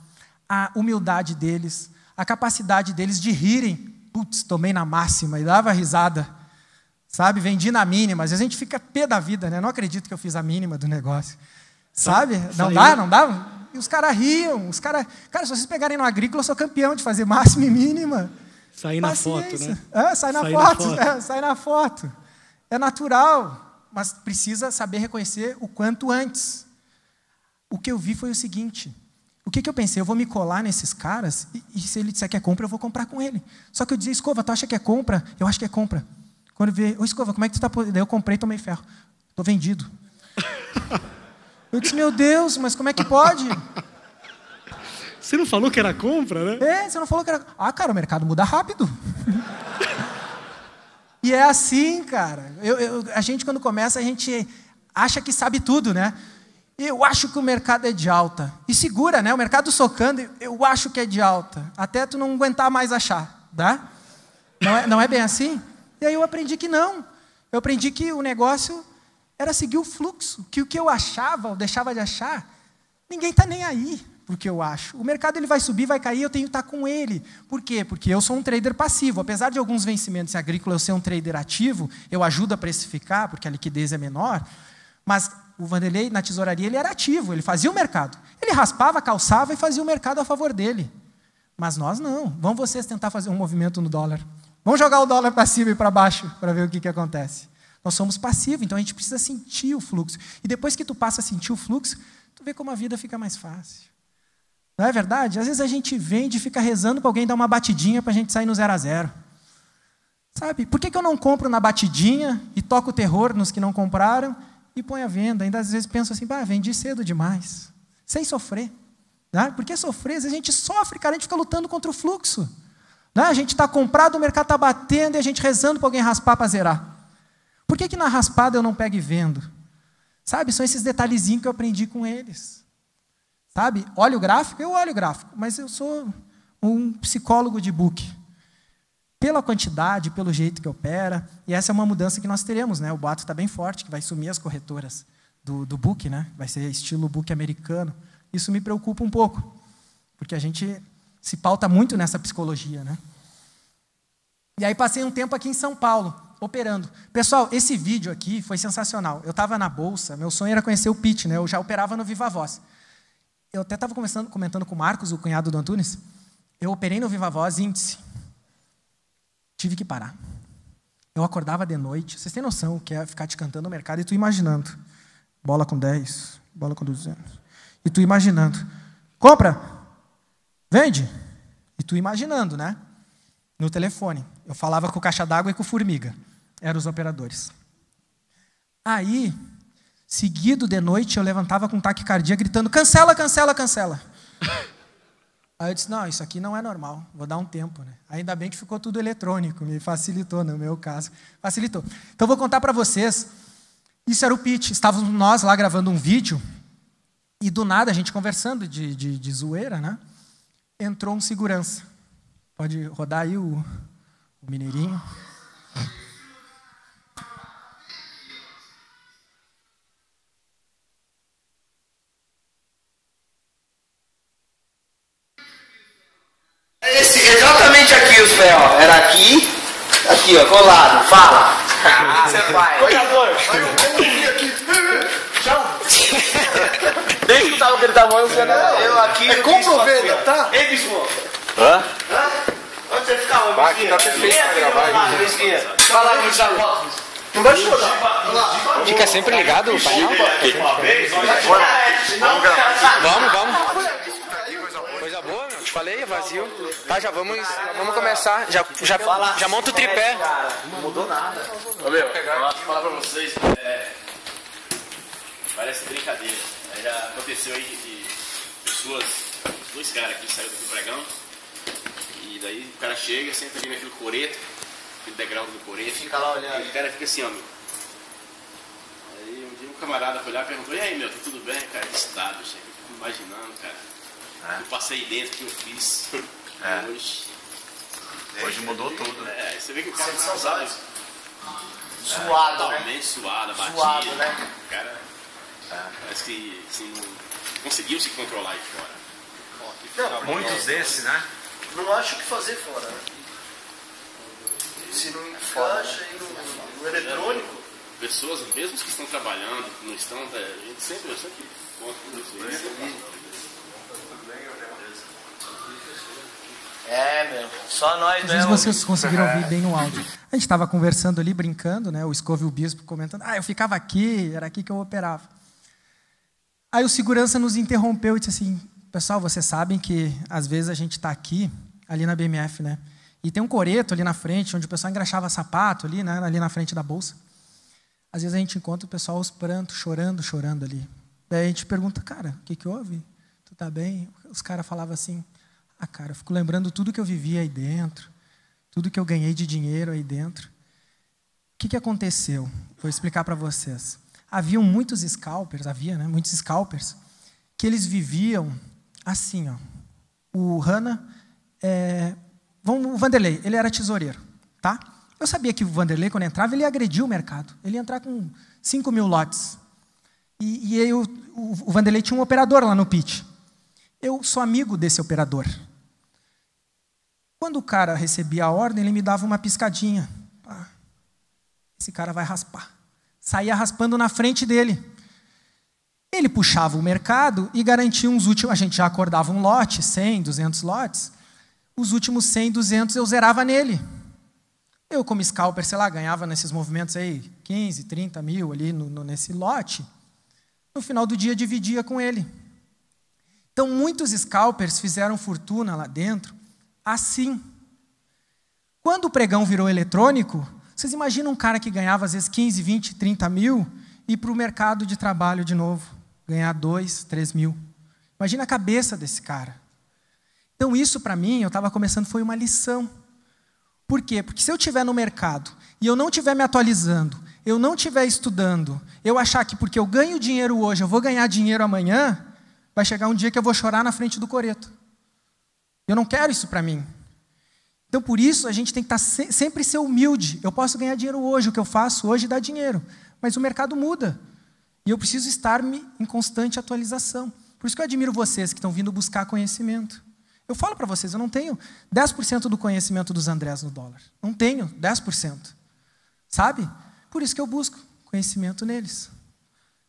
a humildade deles, a capacidade deles de rirem. Putz, tomei na máxima e dava risada. Sabe, vendi na mínima. Às vezes a gente fica pé da vida, né? Não acredito que eu fiz a mínima do negócio. Sabe? Não dá, não dá? E os caras riam. Os caras. Cara, se vocês pegarem no agrícola, eu sou campeão de fazer máxima e mínima. Sair na foto, né? É, sai na sai foto, na foto. É, sai na foto. É natural, mas precisa saber reconhecer o quanto antes o que eu vi foi o seguinte: o que, que eu pensei? Eu vou me colar nesses caras e, e, se ele disser que é compra, eu vou comprar com ele. Só que eu dizia, escova, tu acha que é compra? Eu acho que é compra. Quando eu vi, ô escova, como é que tu tá Daí Eu comprei e tomei ferro. Tô vendido. Eu disse, meu Deus, mas como é que pode? Você não falou que era compra, né? É, você não falou que era. Ah, cara, o mercado muda rápido. e é assim, cara. Eu, eu, a gente, quando começa, a gente acha que sabe tudo, né? eu acho que o mercado é de alta. E segura, né? O mercado socando, eu acho que é de alta. Até tu não aguentar mais achar, tá? Não é, não é bem assim? E aí eu aprendi que não. Eu aprendi que o negócio era seguir o fluxo. Que o que eu achava, ou deixava de achar, ninguém está nem aí porque eu acho. O mercado ele vai subir, vai cair, eu tenho que estar tá com ele. Por quê? Porque eu sou um trader passivo. Apesar de alguns vencimentos em agrícola eu ser um trader ativo, eu ajudo a precificar, porque a liquidez é menor, mas o Vanderlei na tesouraria ele era ativo, ele fazia o mercado. Ele raspava, calçava e fazia o mercado a favor dele. Mas nós não. Vão vocês tentar fazer um movimento no dólar. Vamos jogar o dólar para cima e para baixo para ver o que, que acontece. Nós somos passivos, então a gente precisa sentir o fluxo. E depois que tu passa a sentir o fluxo, tu vê como a vida fica mais fácil. Não é verdade? Às vezes a gente vende e fica rezando para alguém dar uma batidinha para a gente sair no zero a zero. Sabe? Por que, que eu não compro na batidinha e toco o terror nos que não compraram? e põe à venda. Ainda às vezes penso assim, bah, vendi cedo demais, sem sofrer. Né? Porque sofrer, às vezes a gente sofre, cara, a gente fica lutando contra o fluxo. Né? A gente está comprado, o mercado está batendo e a gente rezando para alguém raspar para zerar. Por que, que na raspada eu não pego e vendo? Sabe, são esses detalhezinhos que eu aprendi com eles. Sabe, olho o gráfico, eu olho o gráfico, mas eu sou um psicólogo de book pela quantidade, pelo jeito que opera. E essa é uma mudança que nós teremos, né? O boato está bem forte, que vai sumir as corretoras do, do book, né? Vai ser estilo book americano. Isso me preocupa um pouco, porque a gente se pauta muito nessa psicologia, né? E aí passei um tempo aqui em São Paulo, operando. Pessoal, esse vídeo aqui foi sensacional. Eu estava na bolsa, meu sonho era conhecer o Pete, né? Eu já operava no Viva Voz. Eu até estava comentando com o Marcos, o cunhado do Antunes. Eu operei no Viva Voz índice. Tive que parar. Eu acordava de noite. Vocês têm noção que é ficar te cantando no mercado e tu imaginando. Bola com 10, bola com 200. E tu imaginando. Compra. Vende. E tu imaginando, né? No telefone. Eu falava com o caixa d'água e com o formiga. Eram os operadores. Aí, seguido de noite, eu levantava com taquicardia gritando: cancela, cancela, cancela. Aí eu disse: não, isso aqui não é normal, vou dar um tempo. Né? Ainda bem que ficou tudo eletrônico, me facilitou no meu caso. Facilitou. Então vou contar para vocês. Isso era o pitch. Estávamos nós lá gravando um vídeo e do nada a gente conversando de, de, de zoeira, né? Entrou um segurança. Pode rodar aí o, o Mineirinho. aqui os pés, ó. Era aqui, aqui, ó, colado. Fala. Ah, você vai. Coitador, vai um aqui. Tchau. Desde que eu tava aquele tamanho, você não. Eu aqui. É comprovenda, tá? Ei, bicho. Hã? Hã? Onde você fica, ô, Vai, tá perfeito pra gravar. Vai lá, bicho. Não vai chorar. Fica sempre ligado o painel? Vamos, vamos falei, é vazio. Tá, já vamos, já vamos começar. Já, já, já monta o tripé. Não mudou nada. Ô meu, eu falar pra vocês, é, parece brincadeira. Já aconteceu aí de pessoas, dois caras que saíram do pregão. E daí o cara chega, senta ali naquele coreto, aquele degrau do coreto. Fica lá olhando. E o cara fica assim, ó, meu. Aí um dia um camarada foi lá e perguntou, e aí meu, tá tudo bem, cara? Estado, eu Fico imaginando, cara é. Eu passei dentro que eu fiz. É. Hoje. Hoje mudou tudo. É, você vê que o cara São sabe. Suado, né? Totalmente né? suado, batido. Suado, né? O cara é. parece que assim, não conseguiu se controlar aí fora. Não, muitos desses, né? Não acho o que fazer fora, né? Se não é encaixa e né? no, é no eletrônico. Pessoas, mesmo que estão trabalhando, não estão, a gente sempre, eu sempre conto com isso. É, meu. Só nós mesmo. Às vezes vocês conseguiram ouvir bem no áudio. A gente estava conversando ali, brincando, né? O Escove e o Bispo comentando. Ah, eu ficava aqui, era aqui que eu operava. Aí o segurança nos interrompeu e disse assim, pessoal, vocês sabem que às vezes a gente está aqui, ali na BMF, né? E tem um coreto ali na frente, onde o pessoal engraxava sapato ali, né? Ali na frente da bolsa. Às vezes a gente encontra o pessoal aos prantos, chorando, chorando ali. Daí a gente pergunta, cara, o que, que houve? Tu tá bem? Os caras falavam assim, ah, cara, eu fico lembrando tudo que eu vivi aí dentro, tudo que eu ganhei de dinheiro aí dentro. O que, que aconteceu? Vou explicar para vocês. Haviam muitos scalpers, havia, né? Muitos scalpers, que eles viviam assim, ó. O Hanna, é, o Vanderlei, ele era tesoureiro, tá? Eu sabia que o Vanderlei, quando entrava, ele agredia o mercado. Ele ia entrar com 5 mil lotes. E, e o, o Vanderlei tinha um operador lá no pit. Eu sou amigo desse operador. Quando o cara recebia a ordem, ele me dava uma piscadinha. Esse cara vai raspar. Saía raspando na frente dele. Ele puxava o mercado e garantia uns últimos. A gente já acordava um lote, 100, 200 lotes. Os últimos 100, 200 eu zerava nele. Eu, como scalper, sei lá, ganhava nesses movimentos aí 15, 30 mil ali no, no, nesse lote. No final do dia, dividia com ele. Então, muitos scalpers fizeram fortuna lá dentro assim. Quando o pregão virou eletrônico, vocês imaginam um cara que ganhava às vezes 15, 20, 30 mil ir para o mercado de trabalho de novo, ganhar 2, 3 mil. Imagina a cabeça desse cara. Então, isso para mim, eu estava começando, foi uma lição. Por quê? Porque se eu estiver no mercado e eu não estiver me atualizando, eu não estiver estudando, eu achar que porque eu ganho dinheiro hoje, eu vou ganhar dinheiro amanhã, vai chegar um dia que eu vou chorar na frente do coreto. Eu não quero isso para mim. Então, por isso, a gente tem que tá estar sempre ser humilde. Eu posso ganhar dinheiro hoje, o que eu faço hoje dá dinheiro, mas o mercado muda. E eu preciso estar me em constante atualização. Por isso que eu admiro vocês que estão vindo buscar conhecimento. Eu falo para vocês, eu não tenho 10% do conhecimento dos Andrés no dólar. Não tenho 10%. Sabe? Por isso que eu busco conhecimento neles.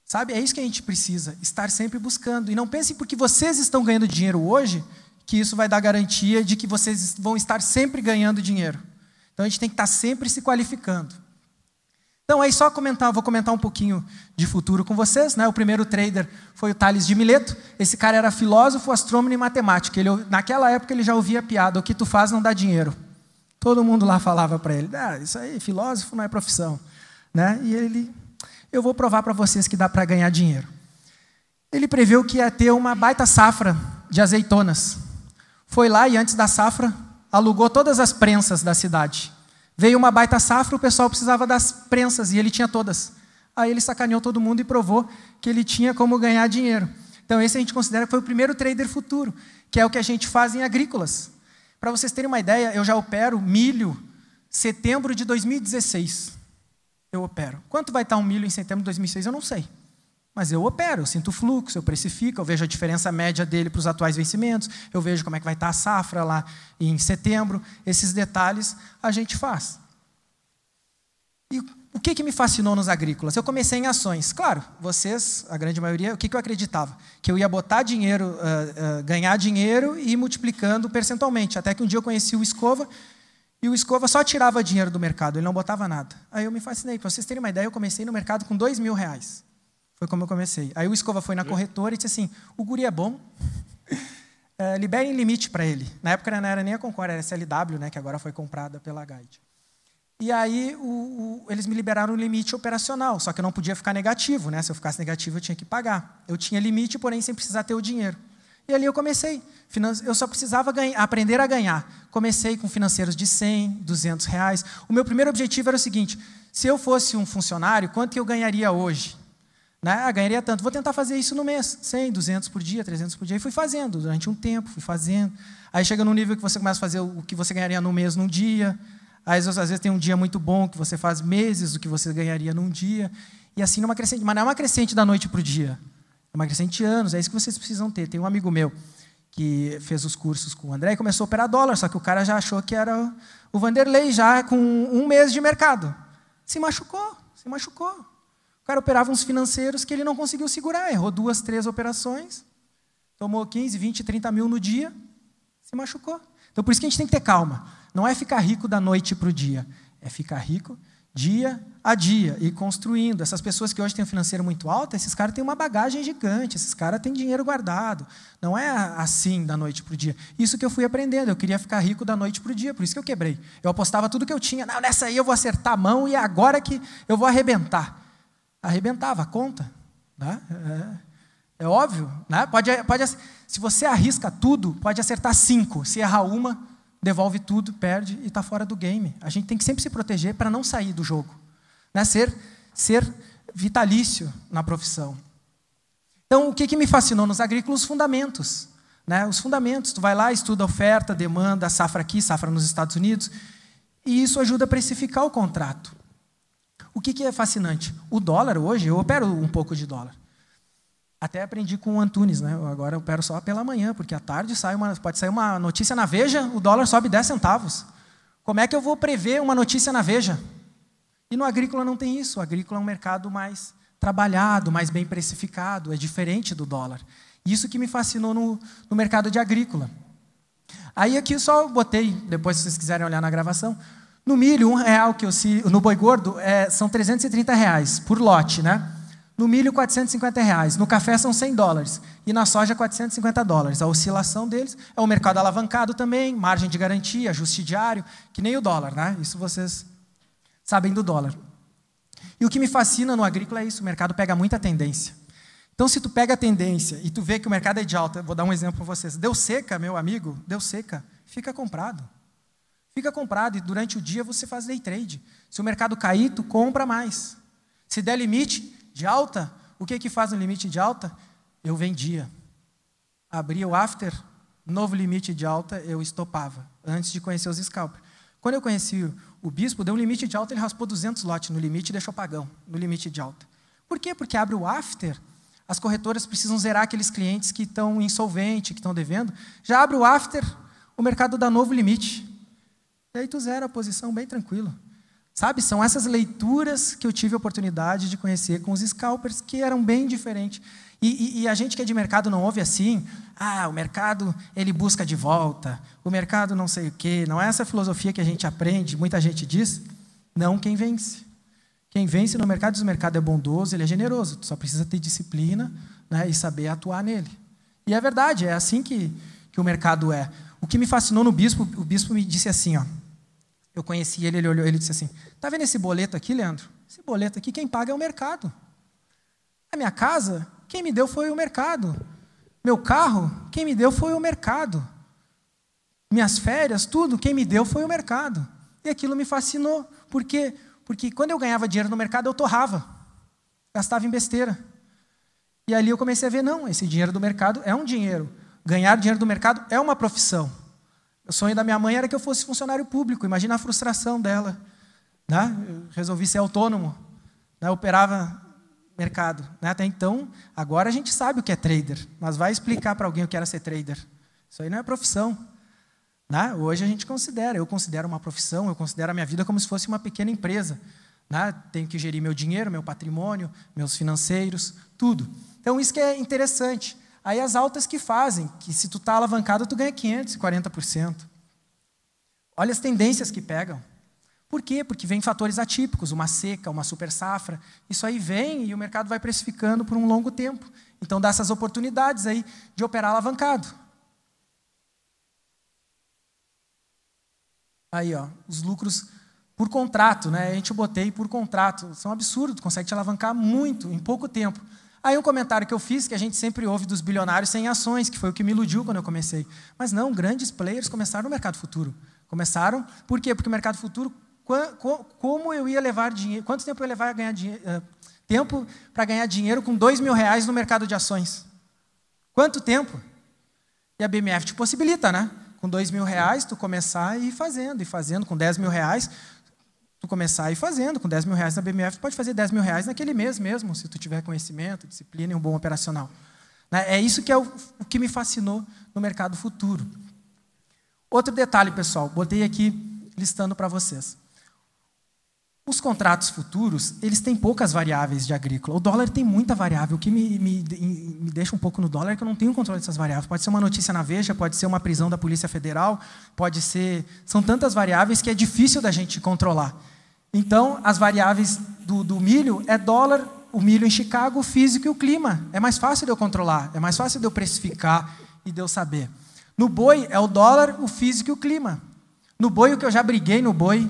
Sabe? É isso que a gente precisa, estar sempre buscando. E não pensem porque vocês estão ganhando dinheiro hoje que isso vai dar garantia de que vocês vão estar sempre ganhando dinheiro. Então a gente tem que estar sempre se qualificando. Então aí só comentar, vou comentar um pouquinho de futuro com vocês, né? O primeiro trader foi o Tales de Mileto. Esse cara era filósofo, astrônomo e matemático. Ele, naquela época ele já ouvia a piada: o que tu faz não dá dinheiro. Todo mundo lá falava para ele: ah, isso aí, filósofo não é profissão, né? E ele, eu vou provar para vocês que dá para ganhar dinheiro. Ele preveu que ia ter uma baita safra de azeitonas foi lá e antes da safra alugou todas as prensas da cidade. Veio uma baita safra, o pessoal precisava das prensas e ele tinha todas. Aí ele sacaneou todo mundo e provou que ele tinha como ganhar dinheiro. Então esse a gente considera que foi o primeiro trader futuro, que é o que a gente faz em agrícolas. Para vocês terem uma ideia, eu já opero milho setembro de 2016. Eu opero. Quanto vai estar um milho em setembro de 2016? Eu não sei. Mas eu opero, eu sinto o fluxo, eu precifico, eu vejo a diferença média dele para os atuais vencimentos, eu vejo como é que vai estar tá a safra lá em setembro. Esses detalhes a gente faz. E o que, que me fascinou nos agrícolas? Eu comecei em ações. Claro, vocês, a grande maioria, o que, que eu acreditava? Que eu ia botar dinheiro, uh, uh, ganhar dinheiro e ir multiplicando percentualmente. Até que um dia eu conheci o Escova, e o Escova só tirava dinheiro do mercado, ele não botava nada. Aí eu me fascinei. Para vocês terem uma ideia, eu comecei no mercado com dois mil reais. Foi como eu comecei. Aí o Escova foi na uhum. corretora e disse assim: o guri é bom, é, liberem limite para ele. Na época não era nem a Concorda era a CLW, né, que agora foi comprada pela Guide. E aí o, o, eles me liberaram o limite operacional, só que eu não podia ficar negativo, né? Se eu ficasse negativo, eu tinha que pagar. Eu tinha limite, porém sem precisar ter o dinheiro. E ali eu comecei. Eu só precisava ganhar, aprender a ganhar. Comecei com financeiros de 100, 200 reais. O meu primeiro objetivo era o seguinte: se eu fosse um funcionário, quanto eu ganharia hoje? Né? Ah, ganharia tanto. Vou tentar fazer isso no mês. 100, 200 por dia, 300 por dia. E fui fazendo durante um tempo, fui fazendo. Aí chega num nível que você começa a fazer o que você ganharia no mês num dia. Aí, às vezes tem um dia muito bom que você faz meses do que você ganharia num dia. E assim numa crescente. Mas não é uma crescente da noite para o dia. É uma crescente de anos. É isso que vocês precisam ter. Tem um amigo meu que fez os cursos com o André e começou a operar dólar. Só que o cara já achou que era o Vanderlei já com um mês de mercado. Se machucou, se machucou. O cara operava uns financeiros que ele não conseguiu segurar, errou duas, três operações, tomou 15, 20, 30 mil no dia, se machucou. Então, por isso que a gente tem que ter calma. Não é ficar rico da noite para o dia, é ficar rico dia a dia e construindo. Essas pessoas que hoje têm um financeiro muito alto, esses caras têm uma bagagem gigante, esses caras têm dinheiro guardado. Não é assim da noite para o dia. Isso que eu fui aprendendo, eu queria ficar rico da noite para o dia, por isso que eu quebrei. Eu apostava tudo que eu tinha, não, nessa aí eu vou acertar a mão e é agora que eu vou arrebentar arrebentava a conta. Né? É, é, é óbvio. Né? Pode, pode, se você arrisca tudo, pode acertar cinco. Se errar uma, devolve tudo, perde e está fora do game. A gente tem que sempre se proteger para não sair do jogo. Né? Ser, ser vitalício na profissão. Então, o que, que me fascinou nos agrícolas? Os fundamentos. Né? Os fundamentos. Tu vai lá, estuda oferta, demanda, safra aqui, safra nos Estados Unidos. E isso ajuda a precificar o contrato. O que, que é fascinante? O dólar hoje, eu opero um pouco de dólar. Até aprendi com o Antunes, né? agora eu opero só pela manhã, porque à tarde sai uma, pode sair uma notícia na Veja, o dólar sobe 10 centavos. Como é que eu vou prever uma notícia na Veja? E no agrícola não tem isso. O agrícola é um mercado mais trabalhado, mais bem precificado, é diferente do dólar. Isso que me fascinou no, no mercado de agrícola. Aí aqui só botei, depois se vocês quiserem olhar na gravação, no milho, um real que eu se, no boi gordo é, são 330 reais por lote, né? No milho, 450 reais. No café são 100 dólares. E na soja, 450 dólares. A oscilação deles é o um mercado alavancado também, margem de garantia, ajuste diário, que nem o dólar, né? Isso vocês sabem do dólar. E o que me fascina no agrícola é isso, o mercado pega muita tendência. Então, se tu pega a tendência e tu vê que o mercado é de alta, vou dar um exemplo para vocês. Deu seca, meu amigo, deu seca, fica comprado. Fica comprado e durante o dia você faz day trade. Se o mercado cair, tu compra mais. Se der limite de alta, o que que faz no limite de alta? Eu vendia. Abria o after, novo limite de alta, eu estopava, antes de conhecer os scalpers. Quando eu conheci o bispo, deu um limite de alta, ele raspou 200 lotes no limite e deixou pagão, no limite de alta. Por quê? Porque abre o after, as corretoras precisam zerar aqueles clientes que estão insolvente, que estão devendo. Já abre o after, o mercado dá novo limite. E aí tu zera a posição bem tranquilo. Sabe, são essas leituras que eu tive a oportunidade de conhecer com os scalpers, que eram bem diferentes. E, e, e, a gente que é de mercado não ouve assim, ah, o mercado ele busca de volta, o mercado não sei o quê. Não é essa filosofia que a gente aprende, muita gente diz, não quem vence. Quem vence no mercado, o mercado é bondoso, ele é generoso, tu só precisa ter disciplina né, e saber atuar nele. E é verdade, é assim que, que o mercado é. O que me fascinou no bispo, o bispo me disse assim, ó, eu conheci ele, ele olhou, ele disse assim: "Tá vendo esse boleto aqui, Leandro? Esse boleto aqui quem paga é o mercado. A minha casa, quem me deu foi o mercado. Meu carro, quem me deu foi o mercado. Minhas férias, tudo, quem me deu foi o mercado. E aquilo me fascinou, porque porque quando eu ganhava dinheiro no mercado eu torrava, gastava em besteira. E ali eu comecei a ver, não, esse dinheiro do mercado é um dinheiro. Ganhar dinheiro do mercado é uma profissão. O sonho da minha mãe era que eu fosse funcionário público. Imagina a frustração dela. Né? Eu resolvi ser autônomo. Né? Operava mercado. Né? Até então, agora a gente sabe o que é trader. Mas vai explicar para alguém o que era ser trader. Isso aí não é profissão. Né? Hoje a gente considera. Eu considero uma profissão, eu considero a minha vida como se fosse uma pequena empresa. Né? Tenho que gerir meu dinheiro, meu patrimônio, meus financeiros, tudo. Então, isso que é interessante. Aí as altas que fazem, que se tu está alavancado, tu ganha 540%. Olha as tendências que pegam. Por quê? Porque vem fatores atípicos, uma seca, uma super safra. Isso aí vem e o mercado vai precificando por um longo tempo. Então dá essas oportunidades aí de operar alavancado. Aí, ó, os lucros por contrato, né? A gente eu botei por contrato. São é absurdos, consegue te alavancar muito em pouco tempo. Aí um comentário que eu fiz, que a gente sempre ouve dos bilionários sem ações, que foi o que me iludiu quando eu comecei. Mas não, grandes players começaram no mercado futuro. Começaram, por quê? Porque o mercado futuro, como eu ia levar dinheiro, quanto tempo eu ia levar a ganhar dinheiro, eh, tempo para ganhar dinheiro com dois mil reais no mercado de ações? Quanto tempo? E a BMF te possibilita, né? Com dois mil reais, tu começar e ir fazendo, e fazendo, com dez mil reais, tu começar a ir fazendo, com 10 mil reais na BMF, tu pode fazer 10 mil reais naquele mês mesmo, se tu tiver conhecimento, disciplina e um bom operacional. Né? É isso que é o, o que me fascinou no mercado futuro. Outro detalhe, pessoal, botei aqui listando para vocês. Os contratos futuros, eles têm poucas variáveis de agrícola. O dólar tem muita variável. O que me, me, me deixa um pouco no dólar é que eu não tenho controle dessas variáveis. Pode ser uma notícia na Veja, pode ser uma prisão da Polícia Federal, pode ser... São tantas variáveis que é difícil da gente controlar. Então, as variáveis do, do milho é dólar, o milho em Chicago, o físico e o clima. É mais fácil de eu controlar, é mais fácil de eu precificar e de eu saber. No boi é o dólar, o físico e o clima. No boi, o que eu já briguei no boi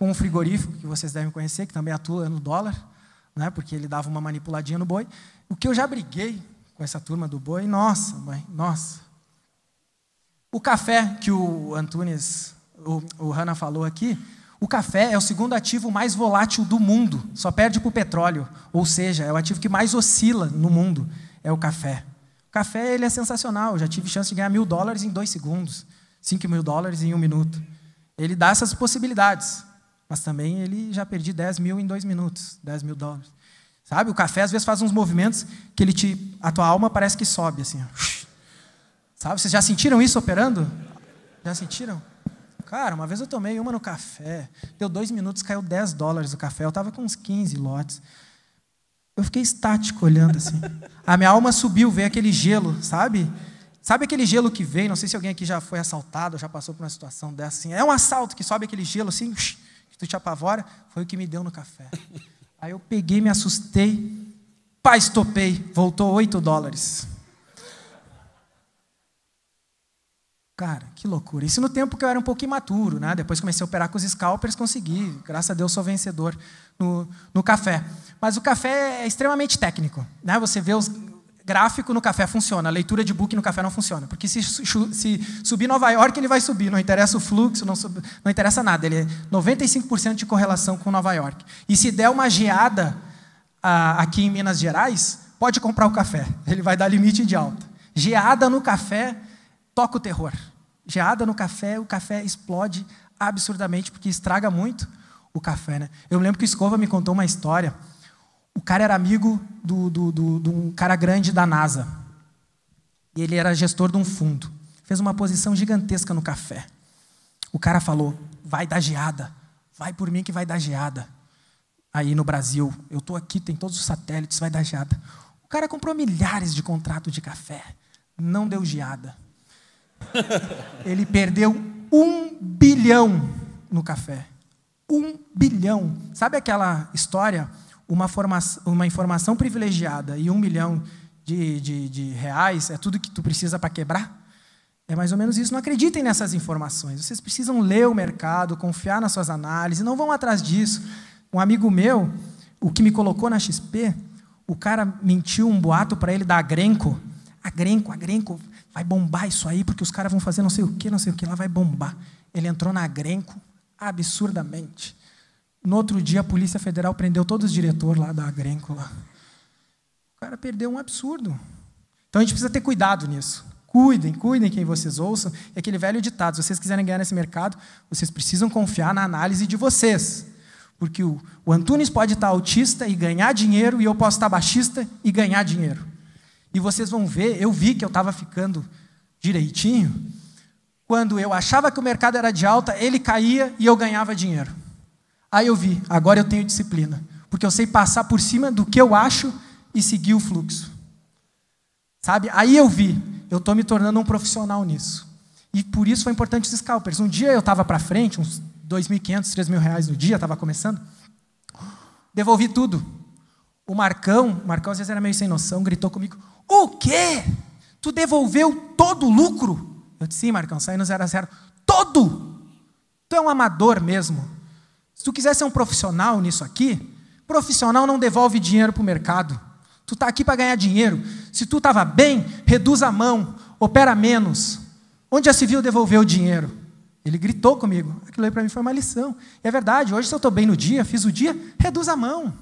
com um frigorífico que vocês devem conhecer, que também atua no dólar, né, porque ele dava uma manipuladinha no boi. O que eu já briguei com essa turma do boi, nossa, mãe, nossa. O café que o Antunes, o, o Hanna falou aqui, o café é o segundo ativo mais volátil do mundo, só perde para o petróleo, ou seja, é o ativo que mais oscila no mundo, é o café. O café ele é sensacional, eu já tive chance de ganhar mil dólares em dois segundos, cinco mil dólares em um minuto. Ele dá essas possibilidades. Mas também ele já perdi 10 mil em dois minutos, 10 mil dólares. Sabe? O café às vezes faz uns movimentos que ele te, a tua alma parece que sobe assim. Sabe? Vocês já sentiram isso operando? Já sentiram? Cara, uma vez eu tomei uma no café, deu dois minutos, caiu 10 dólares o café, eu estava com uns 15 lotes. Eu fiquei estático olhando assim. A minha alma subiu, veio aquele gelo, sabe? Sabe aquele gelo que vem? Não sei se alguém aqui já foi assaltado, já passou por uma situação dessa assim. É um assalto que sobe aquele gelo assim que tu te apavora, foi o que me deu no café. Aí eu peguei, me assustei, pá, estopei, voltou 8 dólares. Cara, que loucura. Isso no tempo que eu era um pouco imaturo, né? Depois comecei a operar com os scalpers, consegui. Graças a Deus sou vencedor no, no café. Mas o café é extremamente técnico, né? Você vê os, Gráfico no café funciona, leitura de book no café não funciona. Porque se, se subir Nova York, ele vai subir, não interessa o fluxo, não, sub, não interessa nada. Ele é 95% de correlação com Nova York. E se der uma geada ah, aqui em Minas Gerais, pode comprar o café, ele vai dar limite de alta. Geada no café, toca o terror. Geada no café, o café explode absurdamente, porque estraga muito o café. Né? Eu lembro que o Escova me contou uma história o cara era amigo do, do, do, de um cara grande da NASA. E ele era gestor de um fundo. Fez uma posição gigantesca no café. O cara falou: vai dar geada. Vai por mim que vai dar geada. Aí no Brasil, eu estou aqui, tem todos os satélites, vai dar geada. O cara comprou milhares de contratos de café. Não deu geada. ele perdeu um bilhão no café. Um bilhão. Sabe aquela história uma, forma uma informação privilegiada e um milhão de, de, de reais é tudo que tu precisa para quebrar? É mais ou menos isso. Não acreditem nessas informações. Vocês precisam ler o mercado, confiar nas suas análises, não vão atrás disso. Um amigo meu, o que me colocou na XP, o cara mentiu um boato para ele da Agrenco. Agrenco, Agrenco, vai bombar isso aí, porque os caras vão fazer não sei o que, não sei o que, lá vai bombar. Ele entrou na Agrenco absurdamente. No outro dia, a Polícia Federal prendeu todos os diretores lá da agrícola. O cara perdeu um absurdo. Então a gente precisa ter cuidado nisso. Cuidem, cuidem quem vocês ouçam. E é aquele velho ditado: se vocês quiserem ganhar nesse mercado, vocês precisam confiar na análise de vocês. Porque o, o Antunes pode estar autista e ganhar dinheiro, e eu posso estar baixista e ganhar dinheiro. E vocês vão ver, eu vi que eu estava ficando direitinho. Quando eu achava que o mercado era de alta, ele caía e eu ganhava dinheiro. Aí eu vi, agora eu tenho disciplina, porque eu sei passar por cima do que eu acho e seguir o fluxo. Sabe? Aí eu vi, eu estou me tornando um profissional nisso. E por isso foi importante os scalpers. Um dia eu estava para frente, uns 2.500, 3.000 reais no dia, estava começando. Devolvi tudo. O Marcão, o Marcão às vezes era meio sem noção, gritou comigo: O quê? Tu devolveu todo o lucro? Eu disse: Sim, Marcão, saí no zero a zero. Todo! Tu é um amador mesmo. Se tu quiser ser um profissional nisso aqui, profissional não devolve dinheiro para o mercado. Tu está aqui para ganhar dinheiro. Se tu estava bem, reduz a mão, opera menos. Onde a civil devolveu o dinheiro? Ele gritou comigo. Aquilo aí para mim foi uma lição. E é verdade, hoje se eu estou bem no dia, fiz o dia, reduz a mão.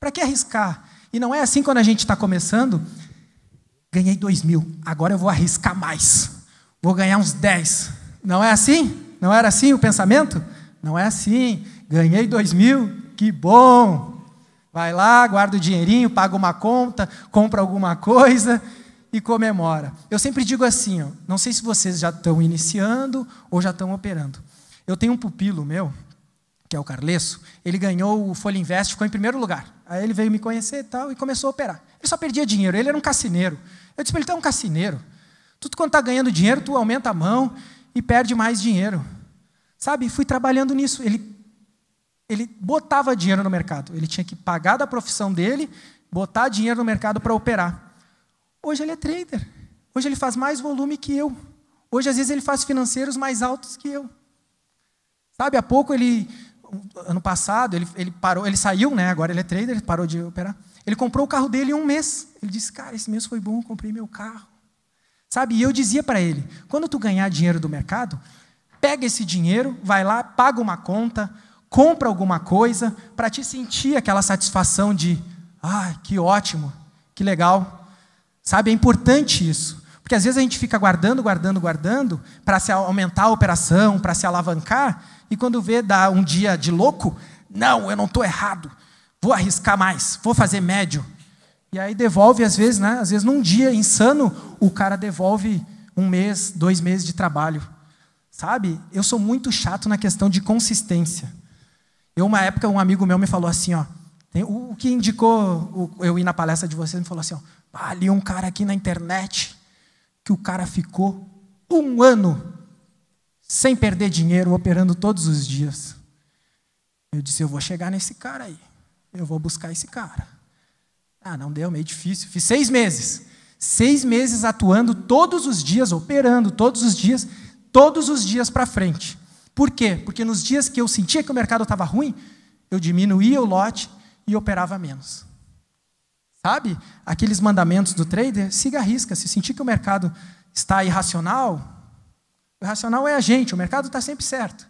Para que arriscar? E não é assim quando a gente está começando. Ganhei dois mil, agora eu vou arriscar mais. Vou ganhar uns dez. Não é assim? Não era assim o pensamento? Não é assim. Ganhei dois mil? Que bom! Vai lá, guarda o dinheirinho, paga uma conta, compra alguma coisa e comemora. Eu sempre digo assim, ó, não sei se vocês já estão iniciando ou já estão operando. Eu tenho um pupilo meu, que é o Carlesso, ele ganhou o Folha Invest, ficou em primeiro lugar. Aí ele veio me conhecer e tal e começou a operar. Ele só perdia dinheiro, ele era um cassineiro. Eu disse para ele, tu é um cassineiro. Tudo quando está ganhando dinheiro, tu aumenta a mão e perde mais dinheiro. Sabe, fui trabalhando nisso. Ele ele botava dinheiro no mercado. Ele tinha que pagar da profissão dele, botar dinheiro no mercado para operar. Hoje ele é trader. Hoje ele faz mais volume que eu. Hoje, às vezes, ele faz financeiros mais altos que eu. Sabe, há pouco ele. Ano passado, ele, ele parou, ele saiu, né? Agora ele é trader, ele parou de operar. Ele comprou o carro dele em um mês. Ele disse, cara, esse mês foi bom, comprei meu carro. Sabe, e eu dizia para ele, quando tu ganhar dinheiro do mercado, pega esse dinheiro, vai lá, paga uma conta, compra alguma coisa para te sentir aquela satisfação de, ah, que ótimo, que legal. Sabe, é importante isso. Porque às vezes a gente fica guardando, guardando, guardando para se aumentar a operação, para se alavancar, e quando vê dá um dia de louco, não, eu não estou errado. Vou arriscar mais, vou fazer médio. E aí devolve às vezes, né? Às vezes num dia insano, o cara devolve um mês, dois meses de trabalho. Sabe? Eu sou muito chato na questão de consistência. Eu, uma época, um amigo meu me falou assim, ó, tem, o, o, que indicou o, eu ir na palestra de vocês me falou assim, ó, ah, um cara aqui na internet que o cara ficou um ano sem perder dinheiro, operando todos os dias. Eu disse, eu vou chegar nesse cara aí, eu vou buscar esse cara. Ah, não deu, meio difícil. Fiz seis meses. Seis meses atuando todos os dias, operando todos os dias, todos os dias para frente. Por quê? Porque nos dias que eu sentia que o mercado estava ruim, eu diminuía o lote e operava menos. Sabe? Aqueles mandamentos do trader, siga a risca. Se sentir que o mercado está irracional, o irracional é a gente, o mercado está sempre certo.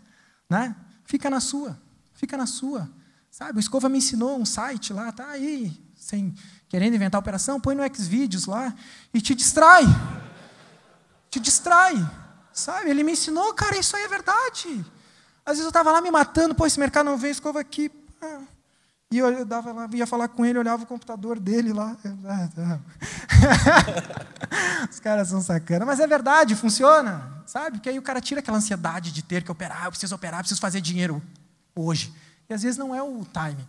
Né? Fica na sua, fica na sua. Sabe? O Escova me ensinou um site lá, tá aí, sem, querendo inventar operação, põe no Xvideos lá e te distrai. Te distrai. Sabe? Ele me ensinou, cara, isso aí é verdade. Às vezes eu estava lá me matando, pô, esse mercado não vem, escova aqui. E eu, eu dava lá, ia falar com ele, olhava o computador dele lá. Os caras são sacanas. Mas é verdade, funciona. Sabe? Porque aí o cara tira aquela ansiedade de ter que operar, eu preciso operar, eu preciso fazer dinheiro hoje. E às vezes não é o time.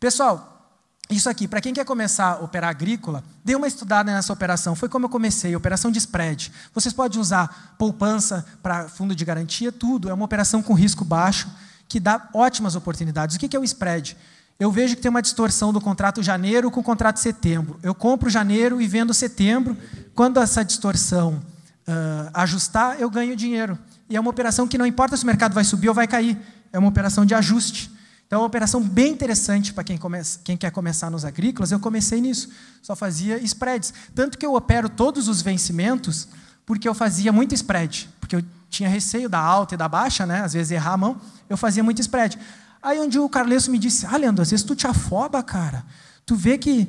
Pessoal, isso aqui, para quem quer começar a operar agrícola, dê uma estudada nessa operação. Foi como eu comecei, operação de spread. Vocês podem usar poupança para fundo de garantia, tudo. É uma operação com risco baixo que dá ótimas oportunidades. O que é o spread? Eu vejo que tem uma distorção do contrato janeiro com o contrato setembro. Eu compro janeiro e vendo setembro. Quando essa distorção uh, ajustar, eu ganho dinheiro. E é uma operação que não importa se o mercado vai subir ou vai cair. É uma operação de ajuste. Então, é uma operação bem interessante para quem, quem quer começar nos agrícolas. Eu comecei nisso, só fazia spreads. Tanto que eu opero todos os vencimentos, porque eu fazia muito spread. Porque eu tinha receio da alta e da baixa, né? às vezes errar a mão, eu fazia muito spread. Aí um o Carlesso me disse, ah, Leandro, às vezes tu te afoba, cara. Tu vê que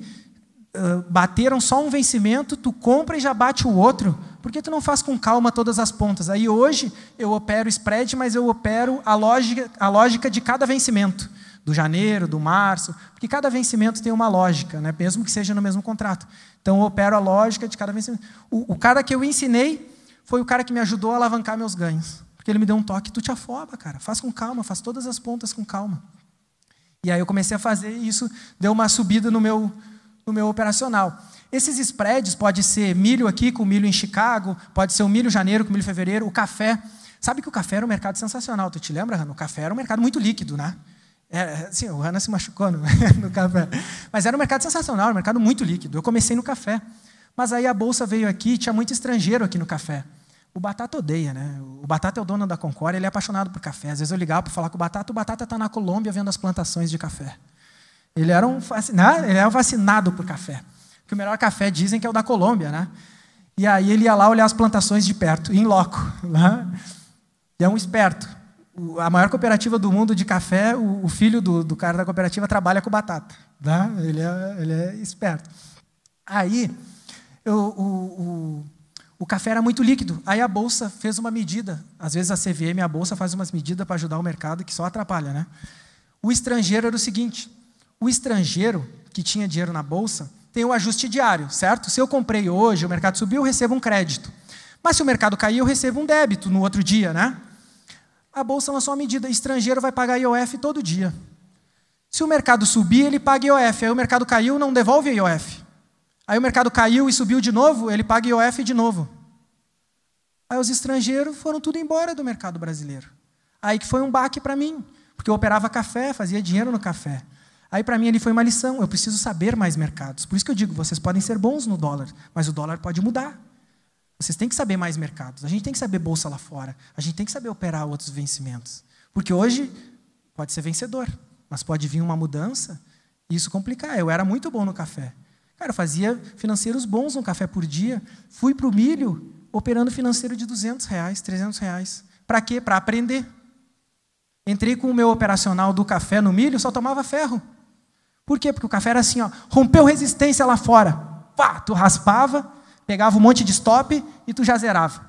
uh, bateram só um vencimento, tu compra e já bate o outro por que tu não faz com calma todas as pontas? Aí hoje eu opero spread, mas eu opero a lógica, a lógica de cada vencimento, do janeiro, do março, porque cada vencimento tem uma lógica, né? mesmo que seja no mesmo contrato. Então eu opero a lógica de cada vencimento. O, o cara que eu ensinei foi o cara que me ajudou a alavancar meus ganhos. Porque ele me deu um toque, tu te afoba, cara. Faz com calma, faz todas as pontas com calma. E aí eu comecei a fazer e isso deu uma subida no meu, no meu operacional. Esses spreads pode ser milho aqui com milho em Chicago, pode ser o milho janeiro com milho fevereiro, o café. Sabe que o café era um mercado sensacional, tu te lembra, Rano? O café era um mercado muito líquido, né? É, sim, o Rana se machucou no, no, café. Mas era um mercado sensacional, um mercado muito líquido. Eu comecei no café. Mas aí a bolsa veio aqui, tinha muito estrangeiro aqui no café. O Batata odeia, né? O Batata é o dono da Concórdia, ele é apaixonado por café. Às vezes eu ligava para falar com o Batata, o Batata está na Colômbia vendo as plantações de café. Ele era um, fascinado, né? ele era um fascinado por café. Que o melhor café dizem que é o da Colômbia, né? E aí ele ia lá olhar as plantações de perto, em loco. Né? E é um esperto. A maior cooperativa do mundo de café, o, o filho do, do, cara da cooperativa trabalha com batata. Né? Ele, é, ele é esperto. Aí, eu, o, o o café era muito líquido. Aí a bolsa fez uma medida. Às vezes a CVM, a bolsa faz umas medidas para ajudar o mercado que só atrapalha, né? O estrangeiro era o seguinte: o estrangeiro que tinha dinheiro na bolsa, tem o ajuste diário, certo? Se eu comprei hoje, o mercado subiu, eu recebo um crédito. Mas se o mercado cair, eu recebo um débito no outro dia, né? A bolsa lançou é uma medida, estrangeiro vai pagar IOF todo dia. Se o mercado subir, ele paga IOF. Aí o mercado caiu, não devolve IOF. Aí o mercado caiu e subiu de novo, ele paga IOF de novo. Aí os estrangeiros foram tudo embora do mercado brasileiro. Aí que foi um baque para mim, porque eu operava café, fazia dinheiro no café. Aí para mim ele foi uma lição, eu preciso saber mais mercados. Por isso que eu digo, vocês podem ser bons no dólar, mas o dólar pode mudar. Vocês têm que saber mais mercados. A gente tem que saber bolsa lá fora. A gente tem que saber operar outros vencimentos. Porque hoje pode ser vencedor, mas pode vir uma mudança e isso complicar. Eu era muito bom no café. Cara, eu fazia financeiros bons no café por dia. Fui para o milho operando financeiro de 200 reais, 300 reais. Para quê? Para aprender. Entrei com o meu operacional do café no milho, só tomava ferro. Por quê? Porque o café era assim, ó, rompeu resistência lá fora. Pá, tu raspava, pegava um monte de stop e tu já zerava.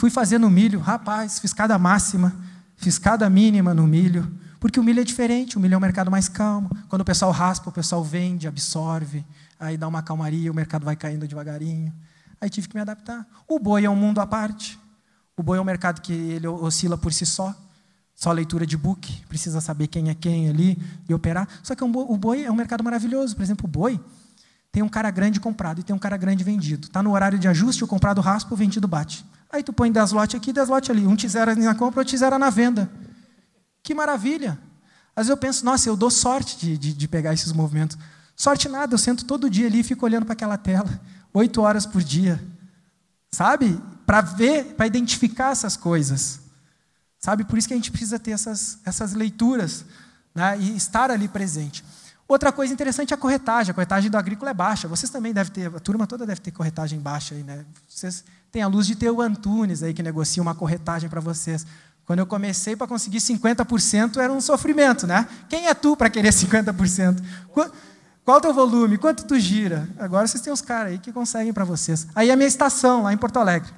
Fui fazendo no milho, rapaz, fiz cada máxima, fiz cada mínima no milho, porque o milho é diferente, o milho é um mercado mais calmo. Quando o pessoal raspa, o pessoal vende, absorve, aí dá uma calmaria, o mercado vai caindo devagarinho. Aí tive que me adaptar. O boi é um mundo à parte. O boi é um mercado que ele oscila por si só. Só leitura de book, precisa saber quem é quem ali e operar. Só que o boi é um mercado maravilhoso. Por exemplo, o boi tem um cara grande comprado e tem um cara grande vendido. Está no horário de ajuste, o comprado raspa, o vendido bate. Aí tu põe 10 lotes aqui, 10 lotes ali. Um te zera na compra, outro te zera na venda. Que maravilha! Às vezes eu penso, nossa, eu dou sorte de, de, de pegar esses movimentos. Sorte nada, eu sento todo dia ali e fico olhando para aquela tela, oito horas por dia, sabe? Para ver, para identificar essas coisas. Sabe? Por isso que a gente precisa ter essas, essas leituras né? e estar ali presente. Outra coisa interessante é a corretagem. A corretagem do agrícola é baixa. Vocês também devem ter, a turma toda deve ter corretagem baixa. Aí, né? Vocês têm a luz de ter o Antunes aí que negocia uma corretagem para vocês. Quando eu comecei para conseguir 50% era um sofrimento, né? Quem é tu para querer 50%? Qual, o teu volume? Quanto tu gira? Agora vocês têm os caras aí que conseguem para vocês. Aí a minha estação lá em Porto Alegre.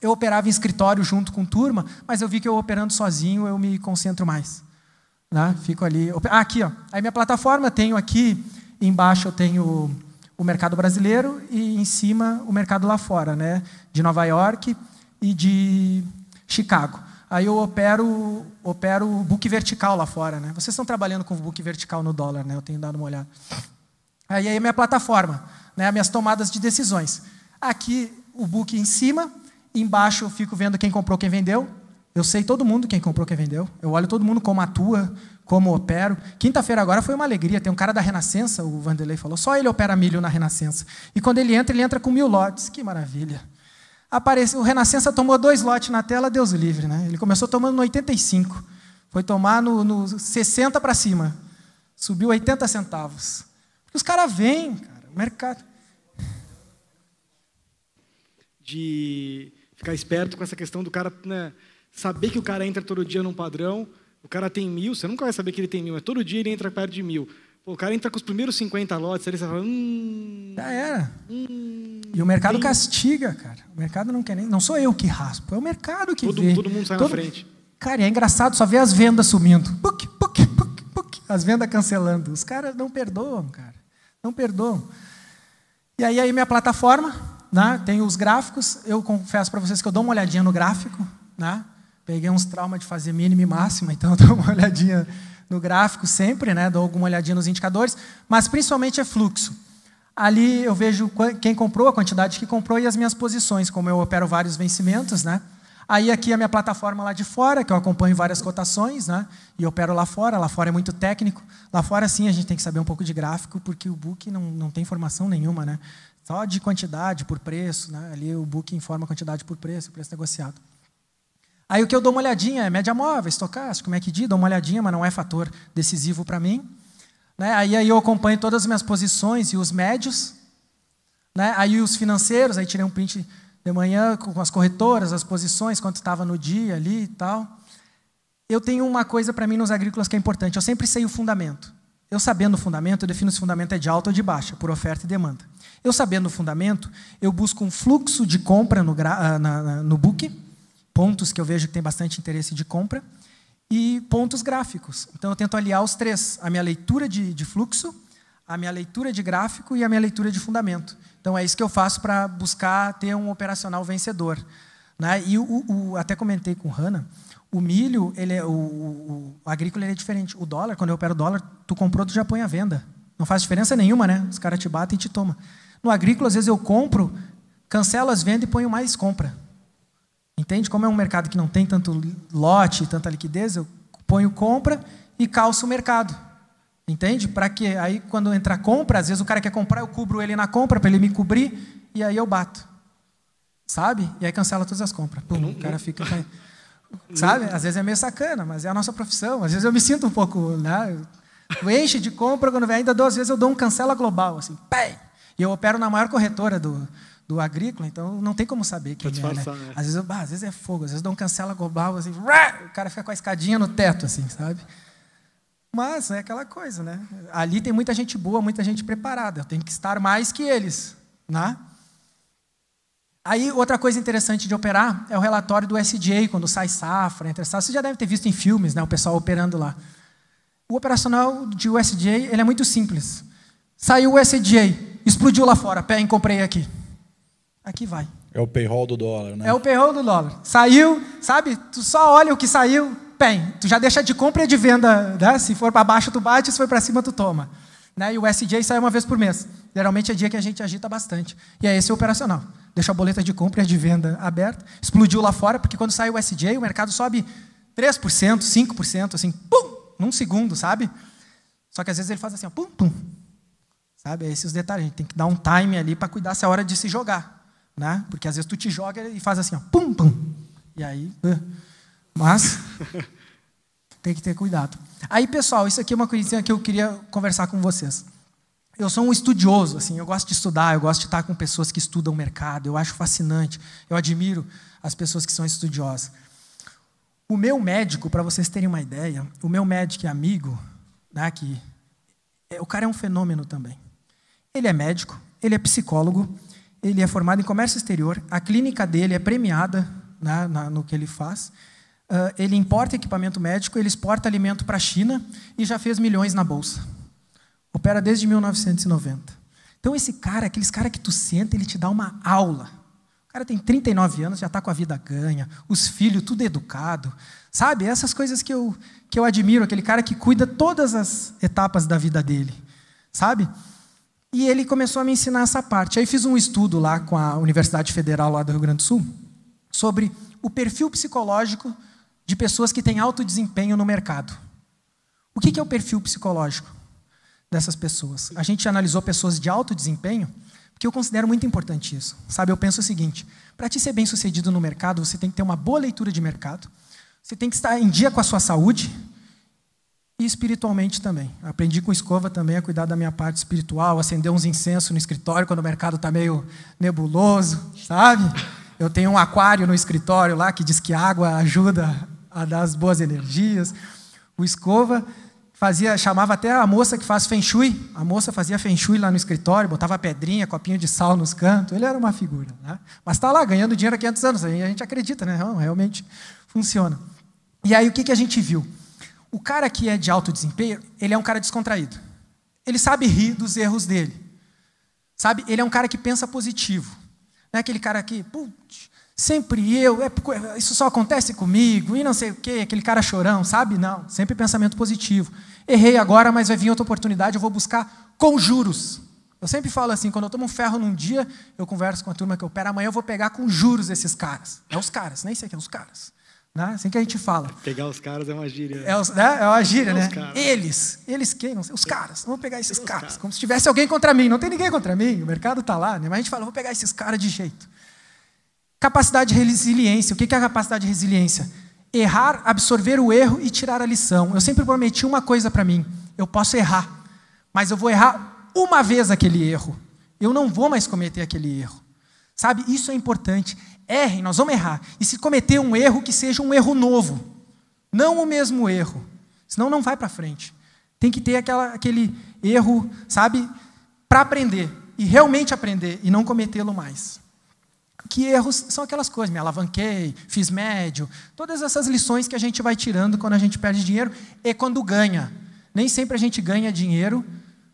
Eu operava em escritório junto com turma, mas eu vi que eu operando sozinho eu me concentro mais. Né? Fico ali. Ah, aqui, ó. Aí minha plataforma, tenho aqui, embaixo eu tenho o mercado brasileiro e em cima o mercado lá fora, né? De Nova York e de Chicago. Aí eu opero, opero o book vertical lá fora, né? Vocês estão trabalhando com o book vertical no dólar, né? Eu tenho dado uma olhada. Aí é minha plataforma, né? Minhas tomadas de decisões. Aqui o book em cima, Embaixo eu fico vendo quem comprou, quem vendeu. Eu sei todo mundo quem comprou, quem vendeu. Eu olho todo mundo como atua, como opero. Quinta-feira agora foi uma alegria. Tem um cara da Renascença, o Vanderlei falou, só ele opera milho na Renascença. E quando ele entra, ele entra com mil lotes. Que maravilha. Aparece, o Renascença tomou dois lotes na tela, Deus livre, né? Ele começou tomando no 85. Foi tomar no, no 60 para cima. Subiu 80 centavos. Porque os caras vêm, cara, o mercado. De ficar esperto com essa questão do cara né, saber que o cara entra todo dia num padrão. O cara tem mil, você nunca vai saber que ele tem mil, mas todo dia ele entra perto de mil. Pô, o cara entra com os primeiros 50 lotes, ele fala. Hum, Já era. Hum, e o mercado tem... castiga, cara. O mercado não quer nem. Não sou eu que raspo, é o mercado que todo, vê. Todo mundo sai todo... na frente. Cara, é engraçado só ver as vendas sumindo. as vendas cancelando. Os caras não perdoam, cara. Não perdoam. E aí, aí minha plataforma, né? tem os gráficos. Eu confesso para vocês que eu dou uma olhadinha no gráfico. Né? Peguei uns traumas de fazer mínima e máxima, então eu dou uma olhadinha no gráfico sempre, né? dou alguma olhadinha nos indicadores, mas principalmente é fluxo. Ali eu vejo quem comprou, a quantidade que comprou e as minhas posições, como eu opero vários vencimentos, né? Aí aqui é a minha plataforma lá de fora, que eu acompanho várias cotações, né? E opero lá fora, lá fora é muito técnico. Lá fora sim a gente tem que saber um pouco de gráfico, porque o book não, não tem informação nenhuma, né? Só de quantidade por preço, né? Ali o book informa quantidade por preço, preço negociado. Aí o que eu dou uma olhadinha é média móvel, estocástico, é diz, dou uma olhadinha, mas não é fator decisivo para mim. Né? Aí, aí eu acompanho todas as minhas posições e os médios. Né? Aí os financeiros, aí tirei um print de manhã com as corretoras, as posições, quanto estava no dia ali e tal. Eu tenho uma coisa para mim nos agrícolas que é importante, eu sempre sei o fundamento. Eu sabendo o fundamento, eu defino se o fundamento é de alta ou de baixa, por oferta e demanda. Eu sabendo o fundamento, eu busco um fluxo de compra no, gra, ah, na, na, no book, pontos que eu vejo que tem bastante interesse de compra, e pontos gráficos. Então eu tento aliar os três: a minha leitura de, de fluxo, a minha leitura de gráfico e a minha leitura de fundamento. Então é isso que eu faço para buscar ter um operacional vencedor. Né? E o, o, até comentei com Hanna, o milho, ele é, o, o, o agrícola ele é diferente. O dólar, quando eu opero dólar, tu comprou, tu já põe a venda. Não faz diferença nenhuma, né? Os caras te batem e te tomam. No agrícola, às vezes eu compro, cancelo as vendas e ponho mais compra. Entende? Como é um mercado que não tem tanto lote, tanta liquidez, eu ponho compra e calço o mercado. Entende? Para que aí quando entra compra, às vezes o cara quer comprar, eu cubro ele na compra para ele me cobrir e aí eu bato. Sabe? E aí cancela todas as compras. Pum, o cara fica Sabe? Às vezes é meio sacana, mas é a nossa profissão. Às vezes eu me sinto um pouco, né? Eu enche de compra quando vem ainda duas vezes eu dou um cancela global assim. Pé! E eu opero na maior corretora do, do agrícola, então não tem como saber quem é, né? né? Às vezes, às vezes é fogo, às vezes dou um cancela global assim, o cara fica com a escadinha no teto assim, sabe? Mas é aquela coisa, né? Ali tem muita gente boa, muita gente preparada. Eu tenho que estar mais que eles, né? Aí, outra coisa interessante de operar é o relatório do SJ, quando sai safra, entra safra. Você já deve ter visto em filmes, né? O pessoal operando lá. O operacional de USJ, ele é muito simples. Saiu o SDA, explodiu lá fora, pé, comprei aqui. Aqui vai. É o payroll do dólar, né? É o payroll do dólar. Saiu, sabe? Tu só olha o que saiu, PEN. Tu já deixa de compra e de venda. Né? Se for para baixo, tu bate, se for para cima, tu toma. Né? E o SJ sai uma vez por mês. Geralmente é dia que a gente agita bastante. E é esse o operacional. Deixa a boleta de compra e de venda aberta. Explodiu lá fora, porque quando sai o SJ, o mercado sobe 3%, 5%, assim, pum, num segundo, sabe? Só que às vezes ele faz assim, ó, pum, pum. Sabe? É esses detalhes. A gente tem que dar um time ali para cuidar se é hora de se jogar. Né? Porque às vezes tu te joga e faz assim, ó, pum, pum. E aí. Uh. Mas tem que ter cuidado. Aí, pessoal, isso aqui é uma coisinha que eu queria conversar com vocês. Eu sou um estudioso, assim, eu gosto de estudar, eu gosto de estar com pessoas que estudam o mercado, eu acho fascinante, eu admiro as pessoas que são estudiosas. O meu médico, para vocês terem uma ideia, o meu médico e amigo, né, que é, o cara é um fenômeno também. Ele é médico, ele é psicólogo, ele é formado em comércio exterior, a clínica dele é premiada né, na, no que ele faz. Uh, ele importa equipamento médico, ele exporta alimento para a China e já fez milhões na bolsa. Opera desde 1990. Então, esse cara, aqueles cara que tu senta, ele te dá uma aula. O cara tem 39 anos, já está com a vida ganha, os filhos, tudo educado. Sabe? Essas coisas que eu, que eu admiro, aquele cara que cuida todas as etapas da vida dele. Sabe? E ele começou a me ensinar essa parte. Aí fiz um estudo lá com a Universidade Federal lá do Rio Grande do Sul sobre o perfil psicológico de pessoas que têm alto desempenho no mercado. O que é o perfil psicológico dessas pessoas? A gente analisou pessoas de alto desempenho, porque eu considero muito importante isso. Sabe, eu penso o seguinte: para te ser bem sucedido no mercado, você tem que ter uma boa leitura de mercado, você tem que estar em dia com a sua saúde e espiritualmente também. Aprendi com escova também a cuidar da minha parte espiritual, acender uns incensos no escritório quando o mercado está meio nebuloso, sabe? Eu tenho um aquário no escritório lá que diz que água ajuda a dar as boas energias. O Escova fazia, chamava até a moça que faz feng shui. A moça fazia feng shui lá no escritório, botava pedrinha, copinho de sal nos cantos. Ele era uma figura. Né? Mas está lá ganhando dinheiro há 500 anos. Aí a gente acredita, né? realmente funciona. E aí o que, que a gente viu? O cara que é de alto desempenho, ele é um cara descontraído. Ele sabe rir dos erros dele. Sabe? Ele é um cara que pensa positivo. Não é aquele cara que, putz, Sempre eu, é, isso só acontece comigo, e não sei o quê, aquele cara chorão, sabe? Não, sempre pensamento positivo. Errei agora, mas vai vir outra oportunidade, eu vou buscar com juros. Eu sempre falo assim, quando eu tomo um ferro num dia, eu converso com a turma que eu opera, amanhã eu vou pegar com juros esses caras. É os caras, nem sei quem é os caras. Né? Assim que a gente fala. Pegar os caras é uma gíria. É, os, né? é uma gíria, é né? Eles. Eles quem? Os caras. Vamos pegar esses caras. caras. Como se tivesse alguém contra mim. Não tem ninguém contra mim. O mercado está lá, né? Mas a gente fala, vou pegar esses caras de jeito. Capacidade de resiliência. O que é a capacidade de resiliência? Errar, absorver o erro e tirar a lição. Eu sempre prometi uma coisa para mim: eu posso errar, mas eu vou errar uma vez aquele erro. Eu não vou mais cometer aquele erro. Sabe? Isso é importante. Errem, nós vamos errar. E se cometer um erro, que seja um erro novo, não o mesmo erro. Senão não vai para frente. Tem que ter aquela, aquele erro, sabe? Para aprender. E realmente aprender e não cometê-lo mais que erros são aquelas coisas, me alavanquei, fiz médio, todas essas lições que a gente vai tirando quando a gente perde dinheiro e quando ganha. Nem sempre a gente ganha dinheiro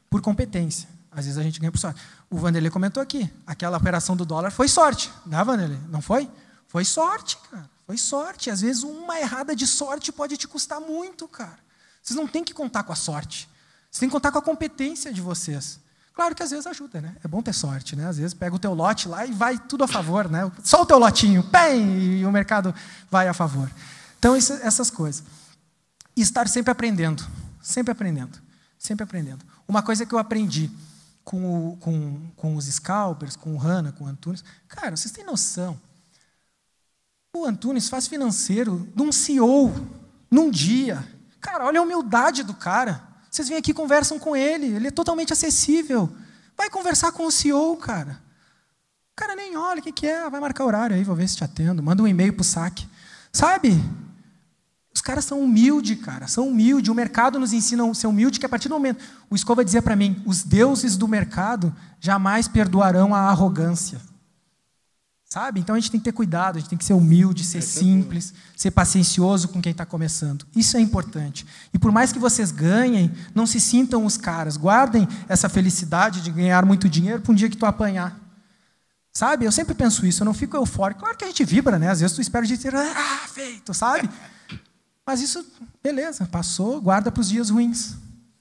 por competência. Às vezes a gente ganha por sorte. O Vanderlei comentou aqui, aquela operação do dólar foi sorte, né, Vanderlei? Não foi? Foi sorte, cara. Foi sorte. Às vezes uma errada de sorte pode te custar muito, cara. Vocês não têm que contar com a sorte. Vocês têm que contar com a competência de vocês. Claro que às vezes ajuda, né? É bom ter sorte, né? Às vezes pega o teu lote lá e vai tudo a favor, né? Só o teu lotinho, bem, e o mercado vai a favor. Então, isso, essas coisas. E estar sempre aprendendo, sempre aprendendo, sempre aprendendo. Uma coisa que eu aprendi com, o, com, com os scalpers, com o Hanna, com o Antunes, cara, vocês têm noção? O Antunes faz financeiro de um CEO num dia. Cara, olha a humildade do cara. Vocês vêm aqui conversam com ele, ele é totalmente acessível. Vai conversar com o CEO, cara. O cara nem olha o que, que é, vai marcar horário aí, vou ver se te atendo. Manda um e-mail pro saque. Sabe? Os caras são humildes, cara, são humildes. O mercado nos ensina a ser humilde, que a partir do momento. O Escova dizia para mim: os deuses do mercado jamais perdoarão a arrogância. Sabe? Então a gente tem que ter cuidado, a gente tem que ser humilde, ser é simples, ser paciencioso com quem está começando. Isso é importante. E por mais que vocês ganhem, não se sintam os caras. Guardem essa felicidade de ganhar muito dinheiro para um dia que tu apanhar. Sabe? Eu sempre penso isso, eu não fico eufórico. Claro que a gente vibra, né? Às vezes tu espera o dia inteiro, ah, feito, sabe? Mas isso, beleza, passou, guarda para os dias ruins.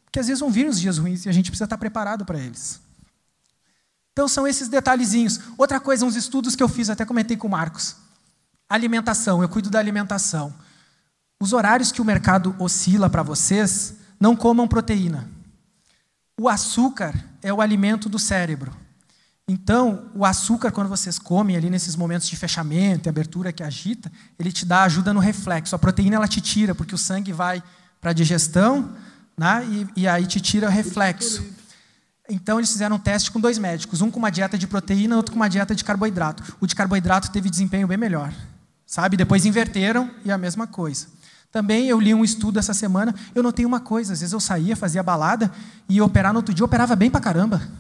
Porque às vezes vão vir os dias ruins e a gente precisa estar tá preparado para eles. Então são esses detalhezinhos. Outra coisa, uns estudos que eu fiz, até comentei com o Marcos. Alimentação, eu cuido da alimentação. Os horários que o mercado oscila para vocês, não comam proteína. O açúcar é o alimento do cérebro. Então, o açúcar, quando vocês comem ali nesses momentos de fechamento e abertura que agita, ele te dá ajuda no reflexo. A proteína ela te tira, porque o sangue vai para a digestão né? e, e aí te tira o reflexo. Então eles fizeram um teste com dois médicos, um com uma dieta de proteína, outro com uma dieta de carboidrato. O de carboidrato teve desempenho bem melhor, sabe? Depois inverteram e a mesma coisa. Também eu li um estudo essa semana, eu notei uma coisa, às vezes eu saía, fazia balada e ia operar no outro dia, eu operava bem pra caramba.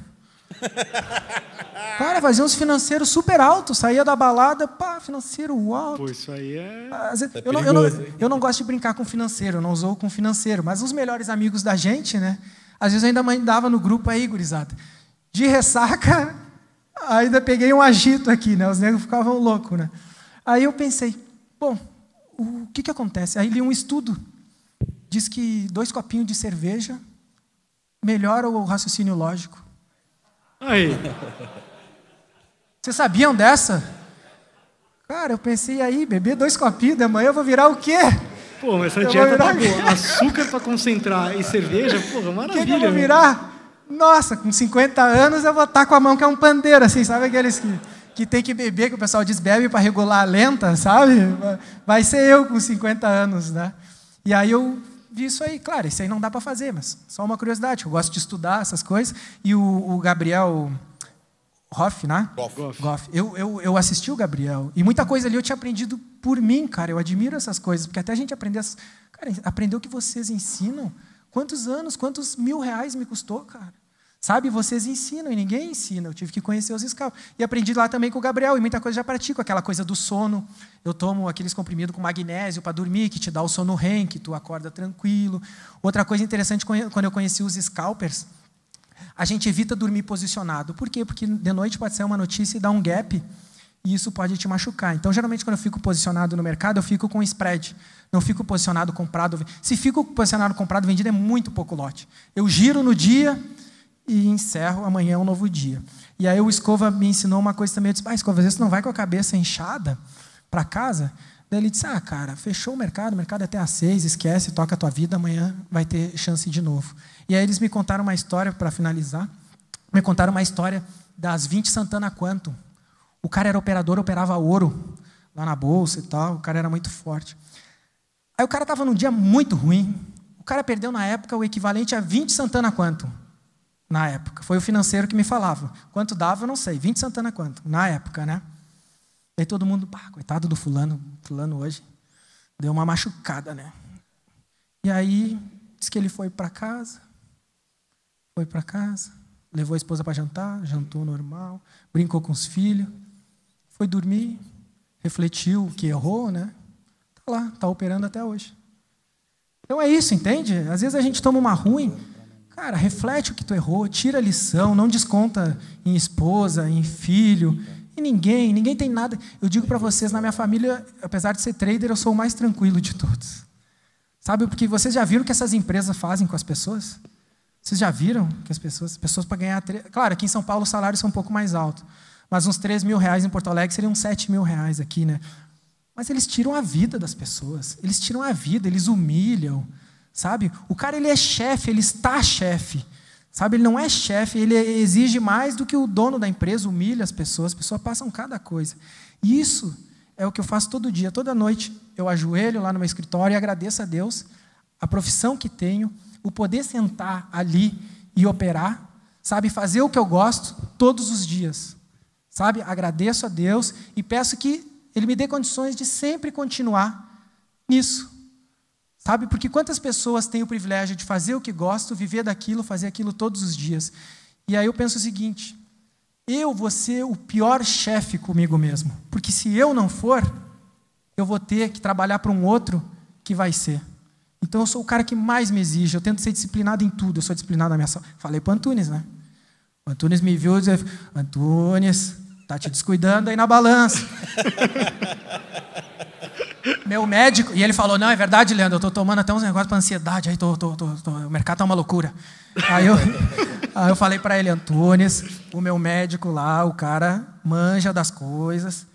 Cara, fazia uns financeiros super altos, saía da balada, pá, financeiro alto. Pô, isso aí é. Vezes, é eu, não, eu, não, eu não gosto de brincar com financeiro, não usou com financeiro, mas os melhores amigos da gente, né? Às vezes eu ainda mandava no grupo aí, gurizada. De ressaca, ainda peguei um agito aqui, né? Os negros ficavam loucos, né? Aí eu pensei, bom, o que, que acontece? Aí li um estudo. Diz que dois copinhos de cerveja melhora o raciocínio lógico. Aí. Vocês sabiam dessa? Cara, eu pensei, aí, beber dois copinhos da manhã, eu vou virar o quê? Pô, mas essa dieta tá boa. Açúcar para concentrar e cerveja, porra, maravilha. Que que eu vou virar? Nossa, com 50 anos eu vou estar tá com a mão que é um pandeiro, assim, sabe aqueles que, que tem que beber, que o pessoal diz bebe para regular a lenta, sabe? Vai ser eu com 50 anos, né? E aí eu vi isso aí, claro, isso aí não dá para fazer, mas só uma curiosidade, eu gosto de estudar essas coisas, e o, o Gabriel Hoff, né? Goff. Goff. Eu, eu, eu assisti o Gabriel. E muita coisa ali eu tinha aprendido por mim, cara. Eu admiro essas coisas. Porque até a gente aprender. Essas... Cara, aprender o que vocês ensinam. Quantos anos, quantos mil reais me custou, cara? Sabe, vocês ensinam e ninguém ensina. Eu tive que conhecer os escravos. E aprendi lá também com o Gabriel, e muita coisa já pratico, aquela coisa do sono. Eu tomo aqueles comprimidos com magnésio para dormir, que te dá o sono REM, que tu acorda tranquilo. Outra coisa interessante, quando eu conheci os scalpers, a gente evita dormir posicionado. Por quê? Porque de noite pode sair uma notícia e dar um gap, e isso pode te machucar. Então, geralmente, quando eu fico posicionado no mercado, eu fico com spread. Não fico posicionado comprado. Se fico posicionado comprado, vendido é muito pouco lote. Eu giro no dia e encerro, amanhã é um novo dia. E aí o Escova me ensinou uma coisa também. Eu disse, ah, Escova, às vezes você não vai com a cabeça inchada para casa? Daí ele disse, ah, cara, fechou o mercado, o mercado é até às seis, esquece, toca a tua vida, amanhã vai ter chance de novo. E aí eles me contaram uma história, para finalizar, me contaram uma história das 20 Santana quanto. O cara era operador, operava ouro lá na bolsa e tal, o cara era muito forte. Aí o cara estava num dia muito ruim, o cara perdeu na época o equivalente a 20 Santana quanto na época. Foi o financeiro que me falava. Quanto dava, eu não sei, 20 Santana quanto na época, né? Aí todo mundo, pá, coitado do fulano, fulano hoje, deu uma machucada, né? E aí, disse que ele foi para casa, foi para casa, levou a esposa para jantar, jantou normal, brincou com os filhos, foi dormir, refletiu que errou, né? Tá lá, tá operando até hoje. Então é isso, entende? Às vezes a gente toma uma ruim, cara, reflete o que tu errou, tira a lição, não desconta em esposa, em filho, em ninguém, ninguém tem nada. Eu digo para vocês, na minha família, apesar de ser trader, eu sou o mais tranquilo de todos. Sabe, porque vocês já viram o que essas empresas fazem com as pessoas? Vocês já viram que as pessoas, pessoas para ganhar. Claro, aqui em São Paulo os salários são um pouco mais altos. Mas uns 3 mil reais em Porto Alegre seriam 7 mil reais aqui, né? Mas eles tiram a vida das pessoas. Eles tiram a vida, eles humilham. Sabe? O cara ele é chefe, ele está chefe. Sabe, ele não é chefe, ele exige mais do que o dono da empresa, humilha as pessoas, as pessoas passam cada coisa. E isso é o que eu faço todo dia, toda noite. Eu ajoelho lá no meu escritório e agradeço a Deus a profissão que tenho, o poder sentar ali e operar, sabe, fazer o que eu gosto todos os dias. Sabe? Agradeço a Deus e peço que ele me dê condições de sempre continuar nisso. Sabe? Porque quantas pessoas têm o privilégio de fazer o que gosto, viver daquilo, fazer aquilo todos os dias. E aí eu penso o seguinte: eu vou ser o pior chefe comigo mesmo, porque se eu não for, eu vou ter que trabalhar para um outro que vai ser. Então eu sou o cara que mais me exige. Eu tento ser disciplinado em tudo. Eu sou disciplinado na minha sala. Falei para Antunes, né? O Antunes me viu e disse: Antunes, tá te descuidando aí na balança. Meu médico. E ele falou: Não, é verdade, Leandro, eu tô tomando até uns negócios para ansiedade. Aí tô, tô, tô, tô, o mercado tá uma loucura. Aí eu, aí eu falei para ele: Antunes, o meu médico lá, o cara manja das coisas.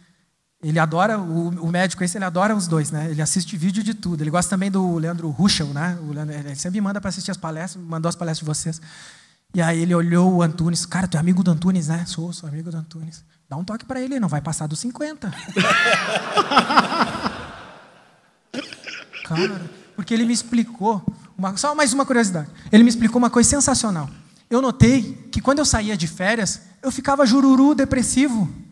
Ele adora, o, o, médico esse, ele adora os dois, né? Ele assiste vídeo de tudo. Ele gosta também do Leandro Ruschel, né? O Leandro, ele sempre me manda para assistir as palestras, mandou as palestras de vocês. E aí ele olhou o Antunes. Cara, tu é amigo do Antunes, né? Sou, sou amigo do Antunes. Dá um toque para ele, não vai passar dos 50. Cara, porque ele me explicou, uma, só mais uma curiosidade. Ele me explicou uma coisa sensacional. Eu notei que quando eu saía de férias, eu ficava jururu, depressivo.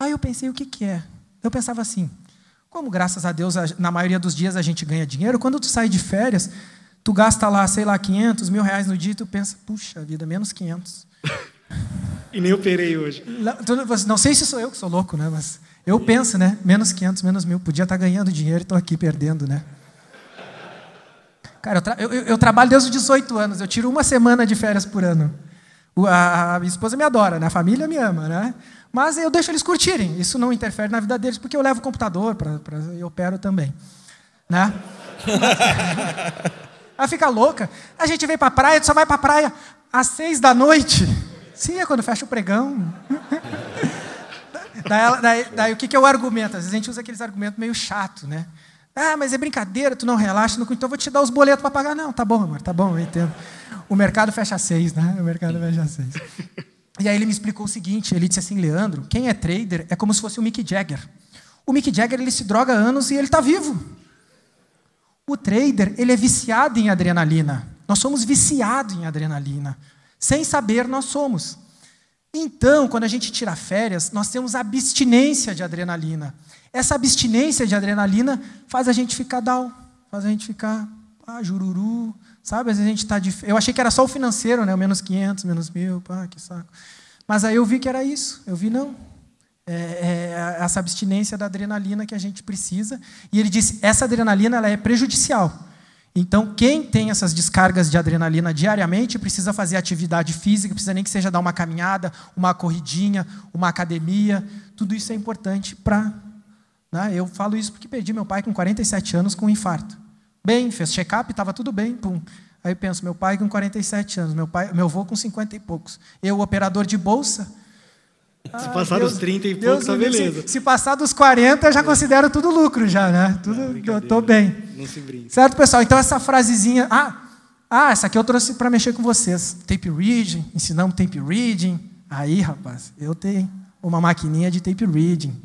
Aí eu pensei, o que, que é? Eu pensava assim, como graças a Deus, na maioria dos dias a gente ganha dinheiro, quando tu sai de férias, tu gasta lá, sei lá, 500, mil reais no dia tu pensa, puxa vida, menos 500. e nem operei hoje. Não sei se sou eu que sou louco, né? Mas eu penso, né? Menos 500, menos mil. Podia estar tá ganhando dinheiro e estou aqui perdendo, né? Cara, eu, tra eu, eu, trabalho desde os 18 anos. Eu tiro uma semana de férias por ano. a, a minha esposa me adora, né? A família me ama, né? Mas eu deixo eles curtirem. Isso não interfere na vida deles, porque eu levo o computador pra, pra e opero também. Né? Ela fica louca. A gente vem para a praia, tu só vai para a praia às seis da noite. Sim, é quando fecha o pregão. daí, daí, daí, o que, que é o argumento? Às vezes a gente usa aqueles argumentos meio chato, né? Ah, mas é brincadeira, tu não relaxa, não... então eu vou te dar os boletos para pagar. Não, tá bom, amor, tá bom, eu entendo. O mercado fecha às seis, né? O mercado fecha às seis. E aí ele me explicou o seguinte, ele disse assim, Leandro, quem é trader é como se fosse o Mick Jagger. O Mick Jagger ele se droga há anos e ele está vivo. O trader ele é viciado em adrenalina. Nós somos viciados em adrenalina. Sem saber nós somos. Então, quando a gente tira férias, nós temos abstinência de adrenalina. Essa abstinência de adrenalina faz a gente ficar down, faz a gente ficar ah, jururu, sabe? Às vezes a gente está. Eu achei que era só o financeiro, né? O menos 500, menos mil, pá, que saco. Mas aí eu vi que era isso. Eu vi, não. É, é, é essa abstinência da adrenalina que a gente precisa. E ele disse: essa adrenalina ela é prejudicial. Então, quem tem essas descargas de adrenalina diariamente precisa fazer atividade física, precisa nem que seja dar uma caminhada, uma corridinha, uma academia. Tudo isso é importante para. Né? Eu falo isso porque perdi meu pai com 47 anos com um infarto bem, fez check-up, estava tudo bem, pum. Aí eu penso, meu pai com 47 anos, meu pai, meu avô com 50 e poucos. Eu, operador de bolsa. Ah, se passar ah, Deus, dos 30 e poucos, tá beleza. Se, se, passar dos 40, eu já considero tudo lucro, já, né? Tudo, eu tô bem. Não se brinca. Certo, pessoal? Então, essa frasezinha. Ah, ah essa aqui eu trouxe para mexer com vocês. Tape reading, ensinamos tape reading. Aí, rapaz, eu tenho uma maquininha de tape reading.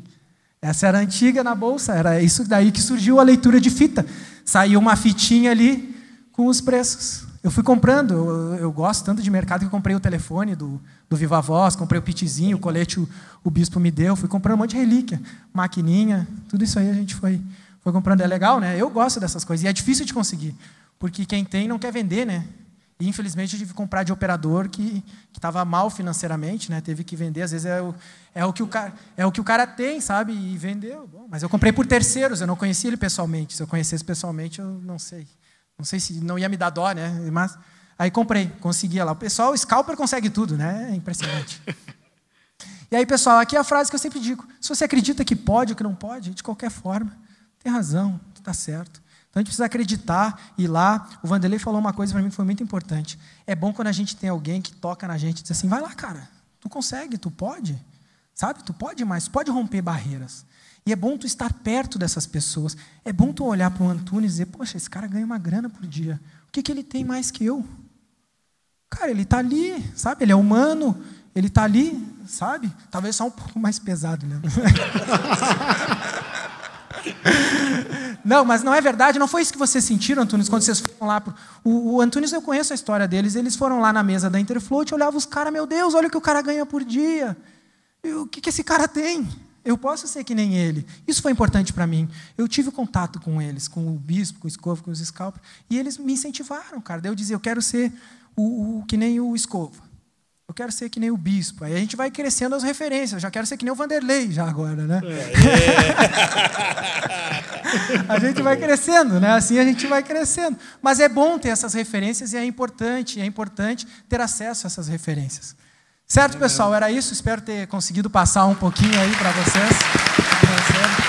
Essa era antiga na bolsa, era isso daí que surgiu a leitura de fita saiu uma fitinha ali com os preços. Eu fui comprando, eu, eu gosto tanto de mercado que eu comprei o telefone do, do Viva Voz, comprei o pitizinho o colete o, o bispo me deu, fui comprando um monte de relíquia, maquininha, tudo isso aí a gente foi, foi comprando. É legal, né? Eu gosto dessas coisas. E é difícil de conseguir, porque quem tem não quer vender, né? E, infelizmente, eu tive que comprar de operador que estava mal financeiramente, né? teve que vender. Às vezes é o, é, o que o cara, é o que o cara tem, sabe? E vendeu. Bom, mas eu comprei por terceiros, eu não conhecia ele pessoalmente. Se eu conhecesse pessoalmente, eu não sei. Não sei se não ia me dar dó, né? Mas aí comprei, conseguia lá. O pessoal, o scalper consegue tudo, né? É impressionante. E aí, pessoal, aqui é a frase que eu sempre digo: se você acredita que pode ou que não pode, de qualquer forma, tem razão, está certo. Então a gente precisa acreditar e lá. O Vanderlei falou uma coisa para mim que foi muito importante. É bom quando a gente tem alguém que toca na gente e diz assim: vai lá, cara, tu consegue, tu pode, sabe? Tu pode mais, tu pode romper barreiras. E é bom tu estar perto dessas pessoas. É bom tu olhar para o Antunes e dizer: poxa, esse cara ganha uma grana por dia. O que, que ele tem mais que eu? Cara, ele está ali, sabe? Ele é humano, ele está ali, sabe? Talvez só um pouco mais pesado, né? Não, mas não é verdade, não foi isso que vocês sentiram, Antunes, quando vocês foram lá. Pro... O, o Antunes, eu conheço a história deles, eles foram lá na mesa da Interfloat, olhavam os caras, meu Deus, olha o que o cara ganha por dia. E, o que, que esse cara tem? Eu posso ser que nem ele. Isso foi importante para mim. Eu tive contato com eles, com o bispo, com o escovo, com os scalpers, e eles me incentivaram, cara. Daí eu dizia, eu quero ser o, o que nem o escovo eu quero ser que nem o bispo. Aí a gente vai crescendo as referências. Eu já quero ser que nem o Vanderlei já agora, né? É. a gente vai crescendo, né? Assim a gente vai crescendo. Mas é bom ter essas referências e é importante, é importante ter acesso a essas referências. Certo, pessoal? Era isso. Espero ter conseguido passar um pouquinho aí para vocês.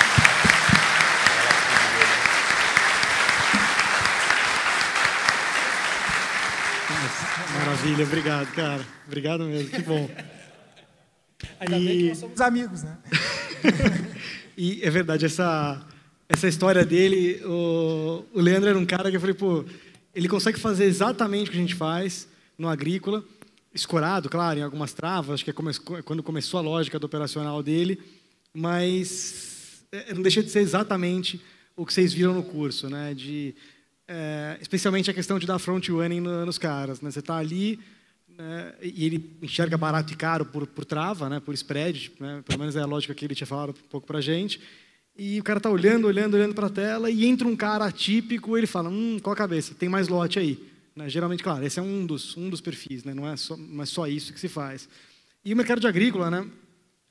Maravilha, obrigado, cara. Obrigado mesmo, que bom. Ainda e... bem que nós somos amigos, né? e é verdade, essa, essa história dele, o, o Leandro era um cara que eu falei, pô, ele consegue fazer exatamente o que a gente faz no agrícola, escorado, claro, em algumas travas, acho que é come, quando começou a lógica do operacional dele, mas é, não deixa de ser exatamente o que vocês viram no curso, né? De é, especialmente a questão de dar front-running no, nos caras. Né? Você está ali né? e ele enxerga barato e caro por, por trava, né? por spread, né? pelo menos é a lógica que ele tinha falado um pouco para a gente. E o cara está olhando, olhando, olhando para a tela e entra um cara atípico ele fala, hum, qual a cabeça? Tem mais lote aí. Né? Geralmente, claro, esse é um dos, um dos perfis, né? não, é só, não é só isso que se faz. E o mercado de agrícola, né?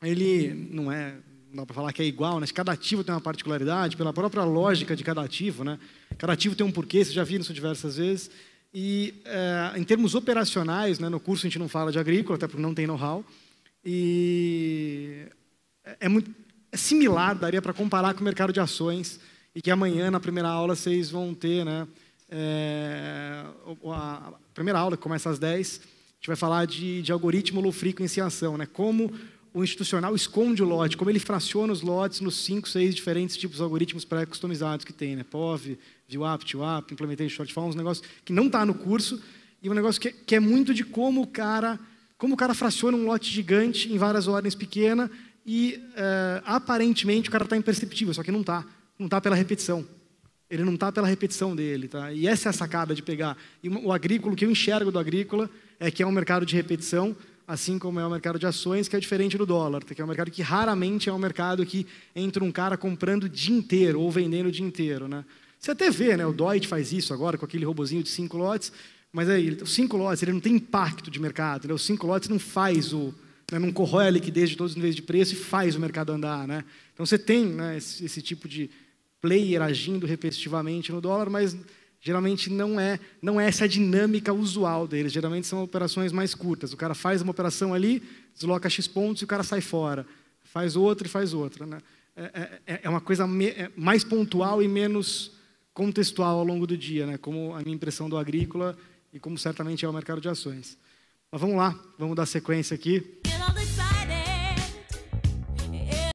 ele não é dá para falar que é igual, né? Cada ativo tem uma particularidade, pela própria lógica de cada ativo, né? Cada ativo tem um porquê, vocês já viram isso diversas vezes. E é, em termos operacionais, né, no curso a gente não fala de agrícola, até porque não tem know-how. E é, é muito, é similar, daria para comparar com o mercado de ações, e que amanhã, na primeira aula, vocês vão ter, né, é, a primeira aula, que começa às 10, a gente vai falar de, de algoritmo low frequency em ação, né, como o institucional esconde o lote, como ele fraciona os lotes nos cinco, seis diferentes tipos de algoritmos pré-customizados que tem, né? POV, VWAP, TWAP, Implementation Shortfall, uns negócios que não está no curso, e um negócio que, que é muito de como o cara como o cara fraciona um lote gigante em várias ordens pequenas e uh, aparentemente o cara está imperceptível, só que não está. Não está pela repetição. Ele não está pela repetição dele. Tá? E essa é a sacada de pegar. E o agrícola, o que eu enxergo do agrícola é que é um mercado de repetição assim como é o mercado de ações, que é diferente do dólar, tá? que é um mercado que raramente é um mercado que entra um cara comprando o dia inteiro ou vendendo o dia inteiro. Né? Você até vê, né? o Deutsche faz isso agora com aquele robozinho de cinco lotes, mas aí, os cinco lotes ele não tem impacto de mercado, né? os cinco lotes não faz o, né, não corrói a liquidez de todos os níveis de preço e faz o mercado andar. Né? Então você tem né, esse, esse tipo de player agindo repetitivamente no dólar, mas Geralmente não é, não é essa a dinâmica usual deles. Geralmente são operações mais curtas. O cara faz uma operação ali, desloca X pontos e o cara sai fora. Faz outra e faz outra. Né? É, é, é, é uma coisa me, é mais pontual e menos contextual ao longo do dia, né? como a minha impressão do agrícola e como certamente é o mercado de ações. Mas vamos lá, vamos dar sequência aqui. Get all